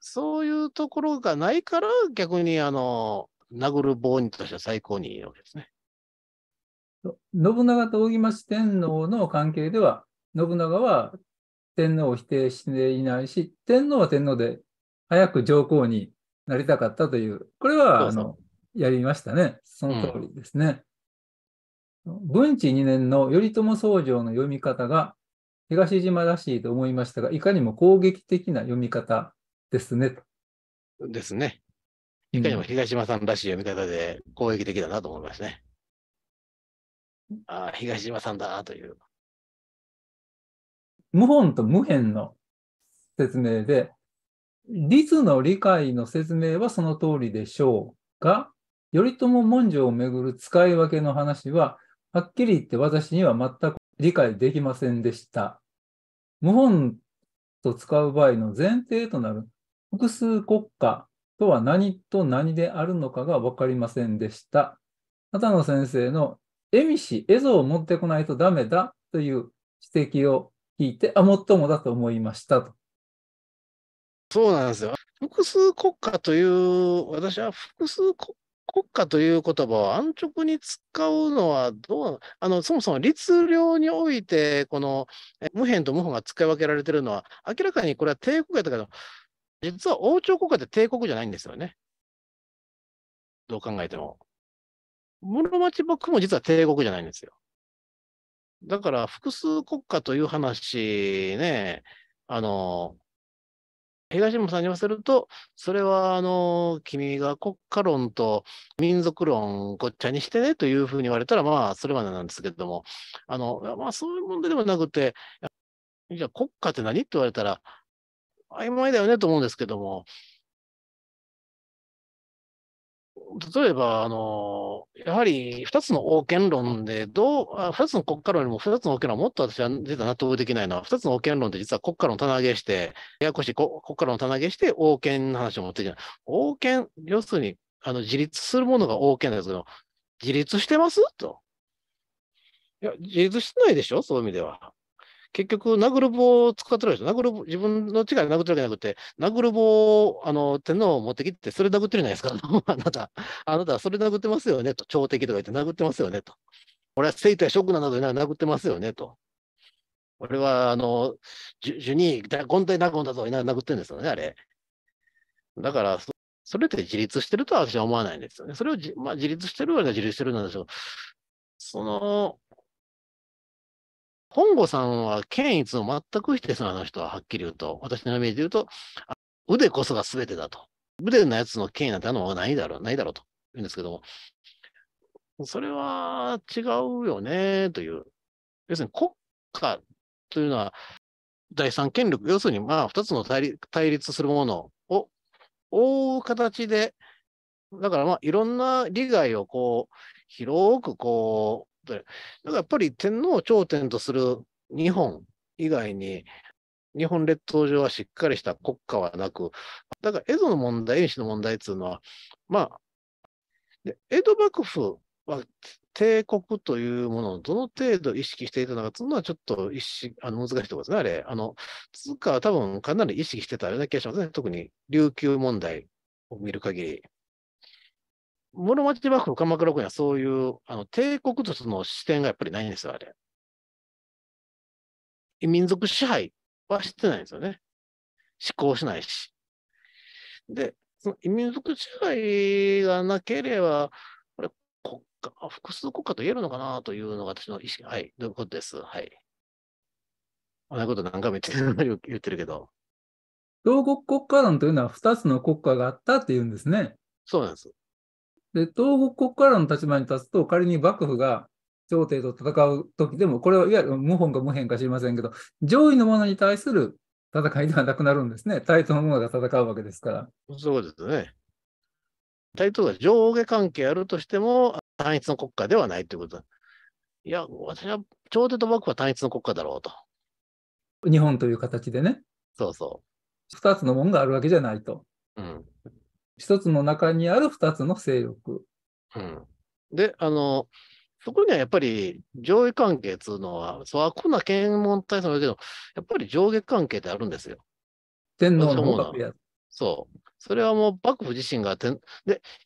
そういうところがないから、逆にあの殴る棒にとしては最高にいいわけですね。信長と扇松天皇の関係では、信長は天皇を否定していないし、天皇は天皇で早く上皇になりたかったという、これはあのやりましたね。その通りですね。うん、文治2年の頼朝僧侶の読み方が東島らしいと思いましたが、いかにも攻撃的な読み方ですね。ですね。いかにも東島さんらしい読み方で攻撃的だなと思いますね。あ東島さんだという。無本と無辺の説明で、律の理解の説明はその通りでしょうが、頼朝文書をめぐる使い分けの話は、はっきり言って私には全く理解できませんでした。無本と使う場合の前提となる複数国家とは何と何であるのかが分かりませんでした。畑野先生の蝦夷を持ってこないとダメだという指摘を聞いて、あ、もっともだと思いましたと。そうなんですよ。複数国家という、私は複数国家という言葉を安直に使うのはどうあのそもそも律令において、この無辺と無法が使い分けられているのは、明らかにこれは帝国やったけど、実は王朝国家って帝国じゃないんですよね。どう考えても。室町幕府も実は帝国じゃないんですよ。だから、複数国家という話ね、あの、東山さんに言わせると、それは、あの、君が国家論と民族論ごっちゃにしてねというふうに言われたら、まあ、それまでなんですけれども、あの、まあ、そういう問題でもなくて、じゃあ国家って何って言われたら、曖昧だよねと思うんですけども、例えば、あの、やはり2つの王権論で、どう、2つの国家論よりも2つの王権論はもっと私は実は納得できないのは、2つの王権論で実は国家論を棚上げして、ややこしい国家論を棚上げして、王権の話を持ってきた。王権、要するに、あの、自立するものが王権ですけど、自立してますと。いや、自立してないでしょ、そういう意味では。結局、殴る棒を使ってるでしょ。殴る棒、自分の力で殴ってるわけじゃなくて、殴る棒を、あの、天皇を持ってきて、それ殴ってるじゃないですか。あなた、あなた、はそれ殴ってますよね、と。朝敵とか言って殴ってますよね、と。俺は生徒や職などで殴ってますよね、と。俺は、あの、ジュニー、ゴン大納言だぞ、殴ってるんですよね、あれ。だからそ、それって自立してるとは私は思わないんですよね。それをじ、まあ、自立してるような自立してるなんでしょう。その、本郷さんは権威を全く否定するあの人ははっきり言うと、私のイメージで言うと、腕こそが全てだと。腕のやつの権威なんてあのはないだろう、ないだろうと言うんですけども、それは違うよね、という。要するに国家というのは、第三権力、要するにまあ二つの対立するものを覆う形で、だからまあいろんな利害をこう、広くこう、だからやっぱり天皇を頂点とする日本以外に、日本列島上はしっかりした国家はなく、だから江戸の問題、遠州の問題っていうのは、まあ、で江戸幕府は帝国というものをどの程度意識していたのかというのはちょっと意識あの難しいところですね、あれ。あの通貨は多分かなり意識してたような気がしますね、特に琉球問題を見る限り。室町幕府、鎌倉国にはそういうあの帝国とその視点がやっぱりないんですよ、あれ。民族支配はしてないんですよね。思考しないし。で、その民族支配がなければ、これ国家、複数国家と言えるのかなというのが私の意識。はい、どういうことです。はい。同じこと何回も言ってる言ってるけど。両国国家論というのは2つの国家があったっていうんですね。そうなんです。で、東北国からの立場に立つと、仮に幕府が朝廷と戦う時でも、これはいわゆる謀反か無変か知りませんけど、上位の者に対する戦いではなくなるんですね。対等の者が戦うわけですから。そうですね。対等が上下関係あるとしても、単一の国家ではないということだ。いや、私は朝廷と幕府は単一の国家だろうと。日本という形でね。そうそう。2つのものがあるわけじゃないと。一つの中にある二つの勢力。うん、で、あの、そこにはやっぱり上下関係っていうのは、そこな検問体策だけど、やっぱり上下関係ってあるんですよ。天皇の方の。や。そう。それはもう幕府自身がで、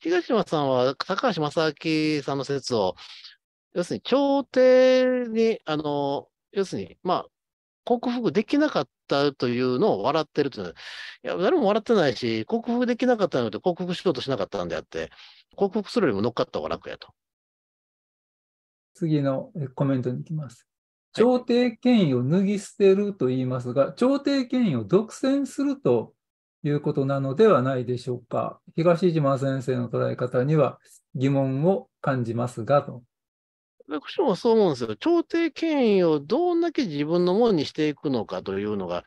東島さんは高橋正明さんの説を、要するに朝廷に、あの、要するに、まあ、克服できなかっったというのを笑ってるというのは、いや、誰も笑ってないし、克服できなかったので克服しようとしなかったんであって、克服するよりも乗っかった方が楽やと。次のコメントに行きます。朝廷権威を脱ぎ捨てると言いますが、はい、朝廷権威を独占するということなのではないでしょうか。東島先生の捉え方には疑問を感じますが、と。私もそう思うんですよ。朝廷権威をどんだけ自分のものにしていくのかというのが、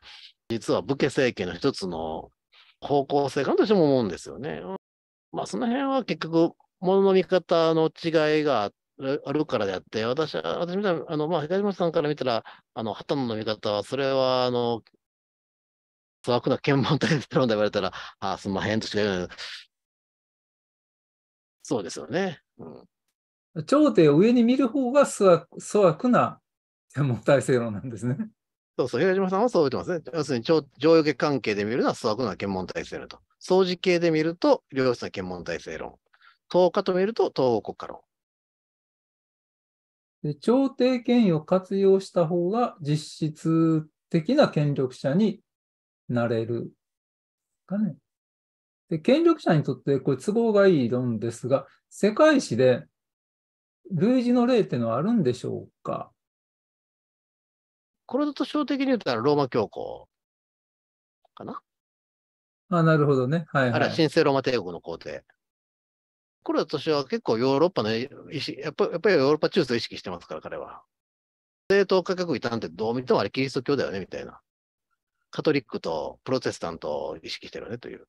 実は武家政権の一つの方向性かなとしても思うんですよね。まあ、その辺は結局、ものの見方の違いがあるからであって、私は、私みたいあの、まあ、東本さんから見たら、あの、旗野の見方は、それは、あの、粗悪な検問体質論で言われたら、ああ、すまへんとしか言うそうですよね。うん。頂点を上に見る方が粗悪な天文体制論なんですね。そうそう、平島さんはそう言ってますね。要するに上上下関係で見るのは粗悪な天文体制論と。相似系で見ると良質な天文体制論。等価と見ると東欧国家論。で朝廷権威を活用した方が実質的な権力者になれる。かね。で権力者にとってこれ都合がいい論ですが、世界史で類似の例っていうのはあるんでしょうかこれだと象的に言ったらローマ教皇かなあ、なるほどね。はい、はい、あれは神聖ローマ帝国の皇帝。これだと私は結構ヨーロッパの意識、やっぱやっぱりヨーロッパ中枢を意識してますから、彼は。正統価格異端ってどう見てもあれキリスト教だよね、みたいな。カトリックとプロテスタントを意識してるよね、という。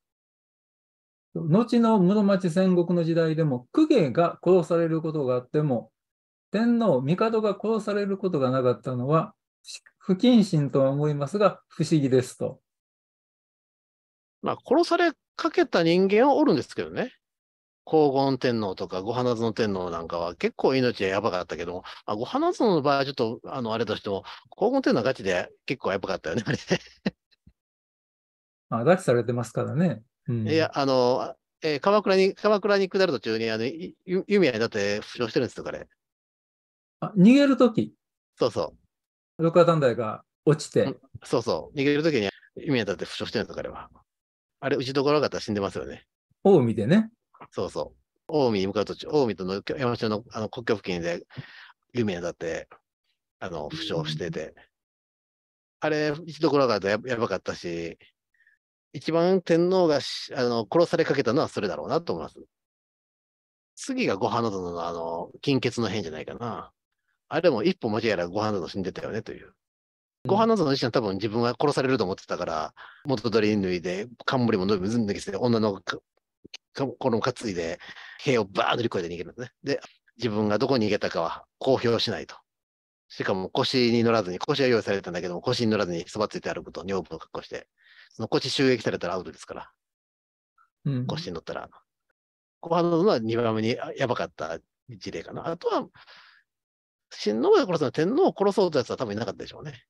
後の室町戦国の時代でも公家が殺されることがあっても天皇帝が殺されることがなかったのは不謹慎とは思いますが不思議ですと。まあ殺されかけた人間はおるんですけどね。黄金天皇とか御花園天皇なんかは結構命はやばかったけども、まあ、御花園の場合はちょっとあのあれとしても、黄金天皇がガチで結構やばかったよね、あれ。あ、拉致されてますからね。いや、あの、えー、鎌倉に、鎌倉に下る途中に、あの、弓矢にだって負傷してるんですよ、彼。あ、逃げるときそうそう。六波短台が落ちて。そうそう。逃げるときに弓矢だって負傷してるんですよ、彼は。あれ、打ちどころがったら死んでますよね。近江でね。そうそう。近江に向かう途中、近江との山下のあの国境付近で、弓矢だって、あの、負傷してて。あれ、打ちどころがったらやばかったし、一番天皇があの殺されかけたのはそれだろうなと思います。次がご飯などのあの金欠の変じゃないかな。あれも一歩間違えらご飯など死んでたよねという。ご飯などの時は多分自分が殺されると思ってたから、元取り脱いで、冠も脱ぎ脱ぎして、女のこの担いで、兵をバーッ乗り越えて逃げるんですね。で、自分がどこに逃げたかは公表しないと。しかも腰に乗らずに、腰は用意されたんだけども、腰に乗らずにそばついて歩くと、女房の格好して。その腰襲撃されたらアウトですから、うん、腰に乗ったら。後半ののは2番目にやばかった事例かな。あとは、親王が殺すのは天皇を殺そうとやつは多分いなかったでしょうね。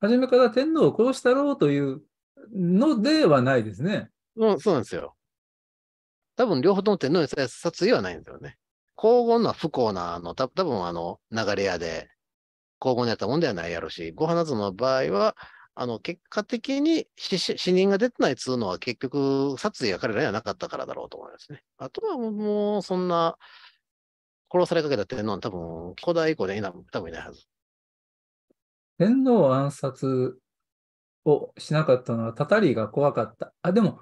初めから天皇を殺したろうというのではないですね。うん、そうなんですよ。多分両方とも天皇に殺意はないんですよね。皇后のは不幸な、あの、た多分あの、流れ屋で、皇后にやったもんではないやろうし、ご花園の場合は、あの、結果的に死死人が出てないっつうのは結局、殺意が彼らにはなかったからだろうと思いますね。あとはもう、そんな、殺されかけた天皇は多分、古代以降でいな多分いないはず。天皇暗殺をしなかったのは、たたりが怖かった。あ、でも、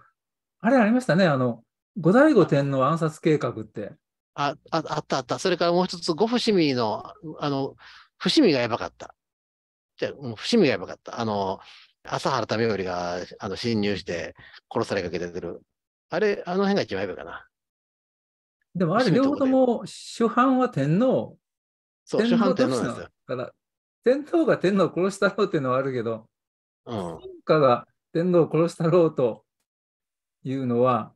あれありましたね。あの、後醍醐天皇暗殺計画って。あ、ああったあった。それからもう一つ、ご伏見の、あの、伏見がやばかった。じゃあ、伏見がやばかった。あの、朝原民頼があの侵入して殺されかけてる。あれ、あの辺が一番やばいかな。でもあれ、両方とも主犯は天皇。そう、主犯天皇なんですよ。だから、天皇が天皇を殺したろうっていうのはあるけど、うん。家が天皇を殺したろうというのは、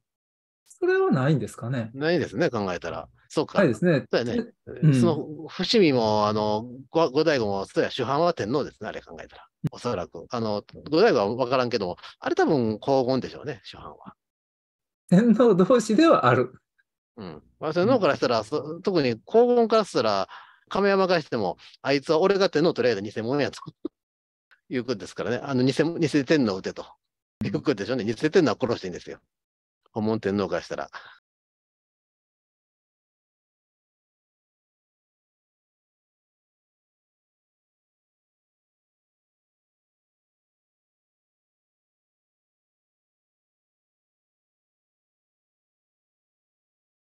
それはないんですかね。ないですね、考えたら。そうか。はいですね。そうやね。うん、その、伏見も、あの、五代醐も、そうや、主犯は天皇ですね、あれ考えたら。おそらく。あの、五代醐は分からんけども、あれ多分、黄金でしょうね、主犯は。天皇同士ではある。うん。まあ、そのからしたら、うん、特に黄金からしたら、亀山からしても、あいつは俺が天皇とりあえず偽物やつ。いうことですからね。あの偽、偽天皇撃てと。いうことでしょうね。偽天皇は殺していいんですよ。本天皇からしたら。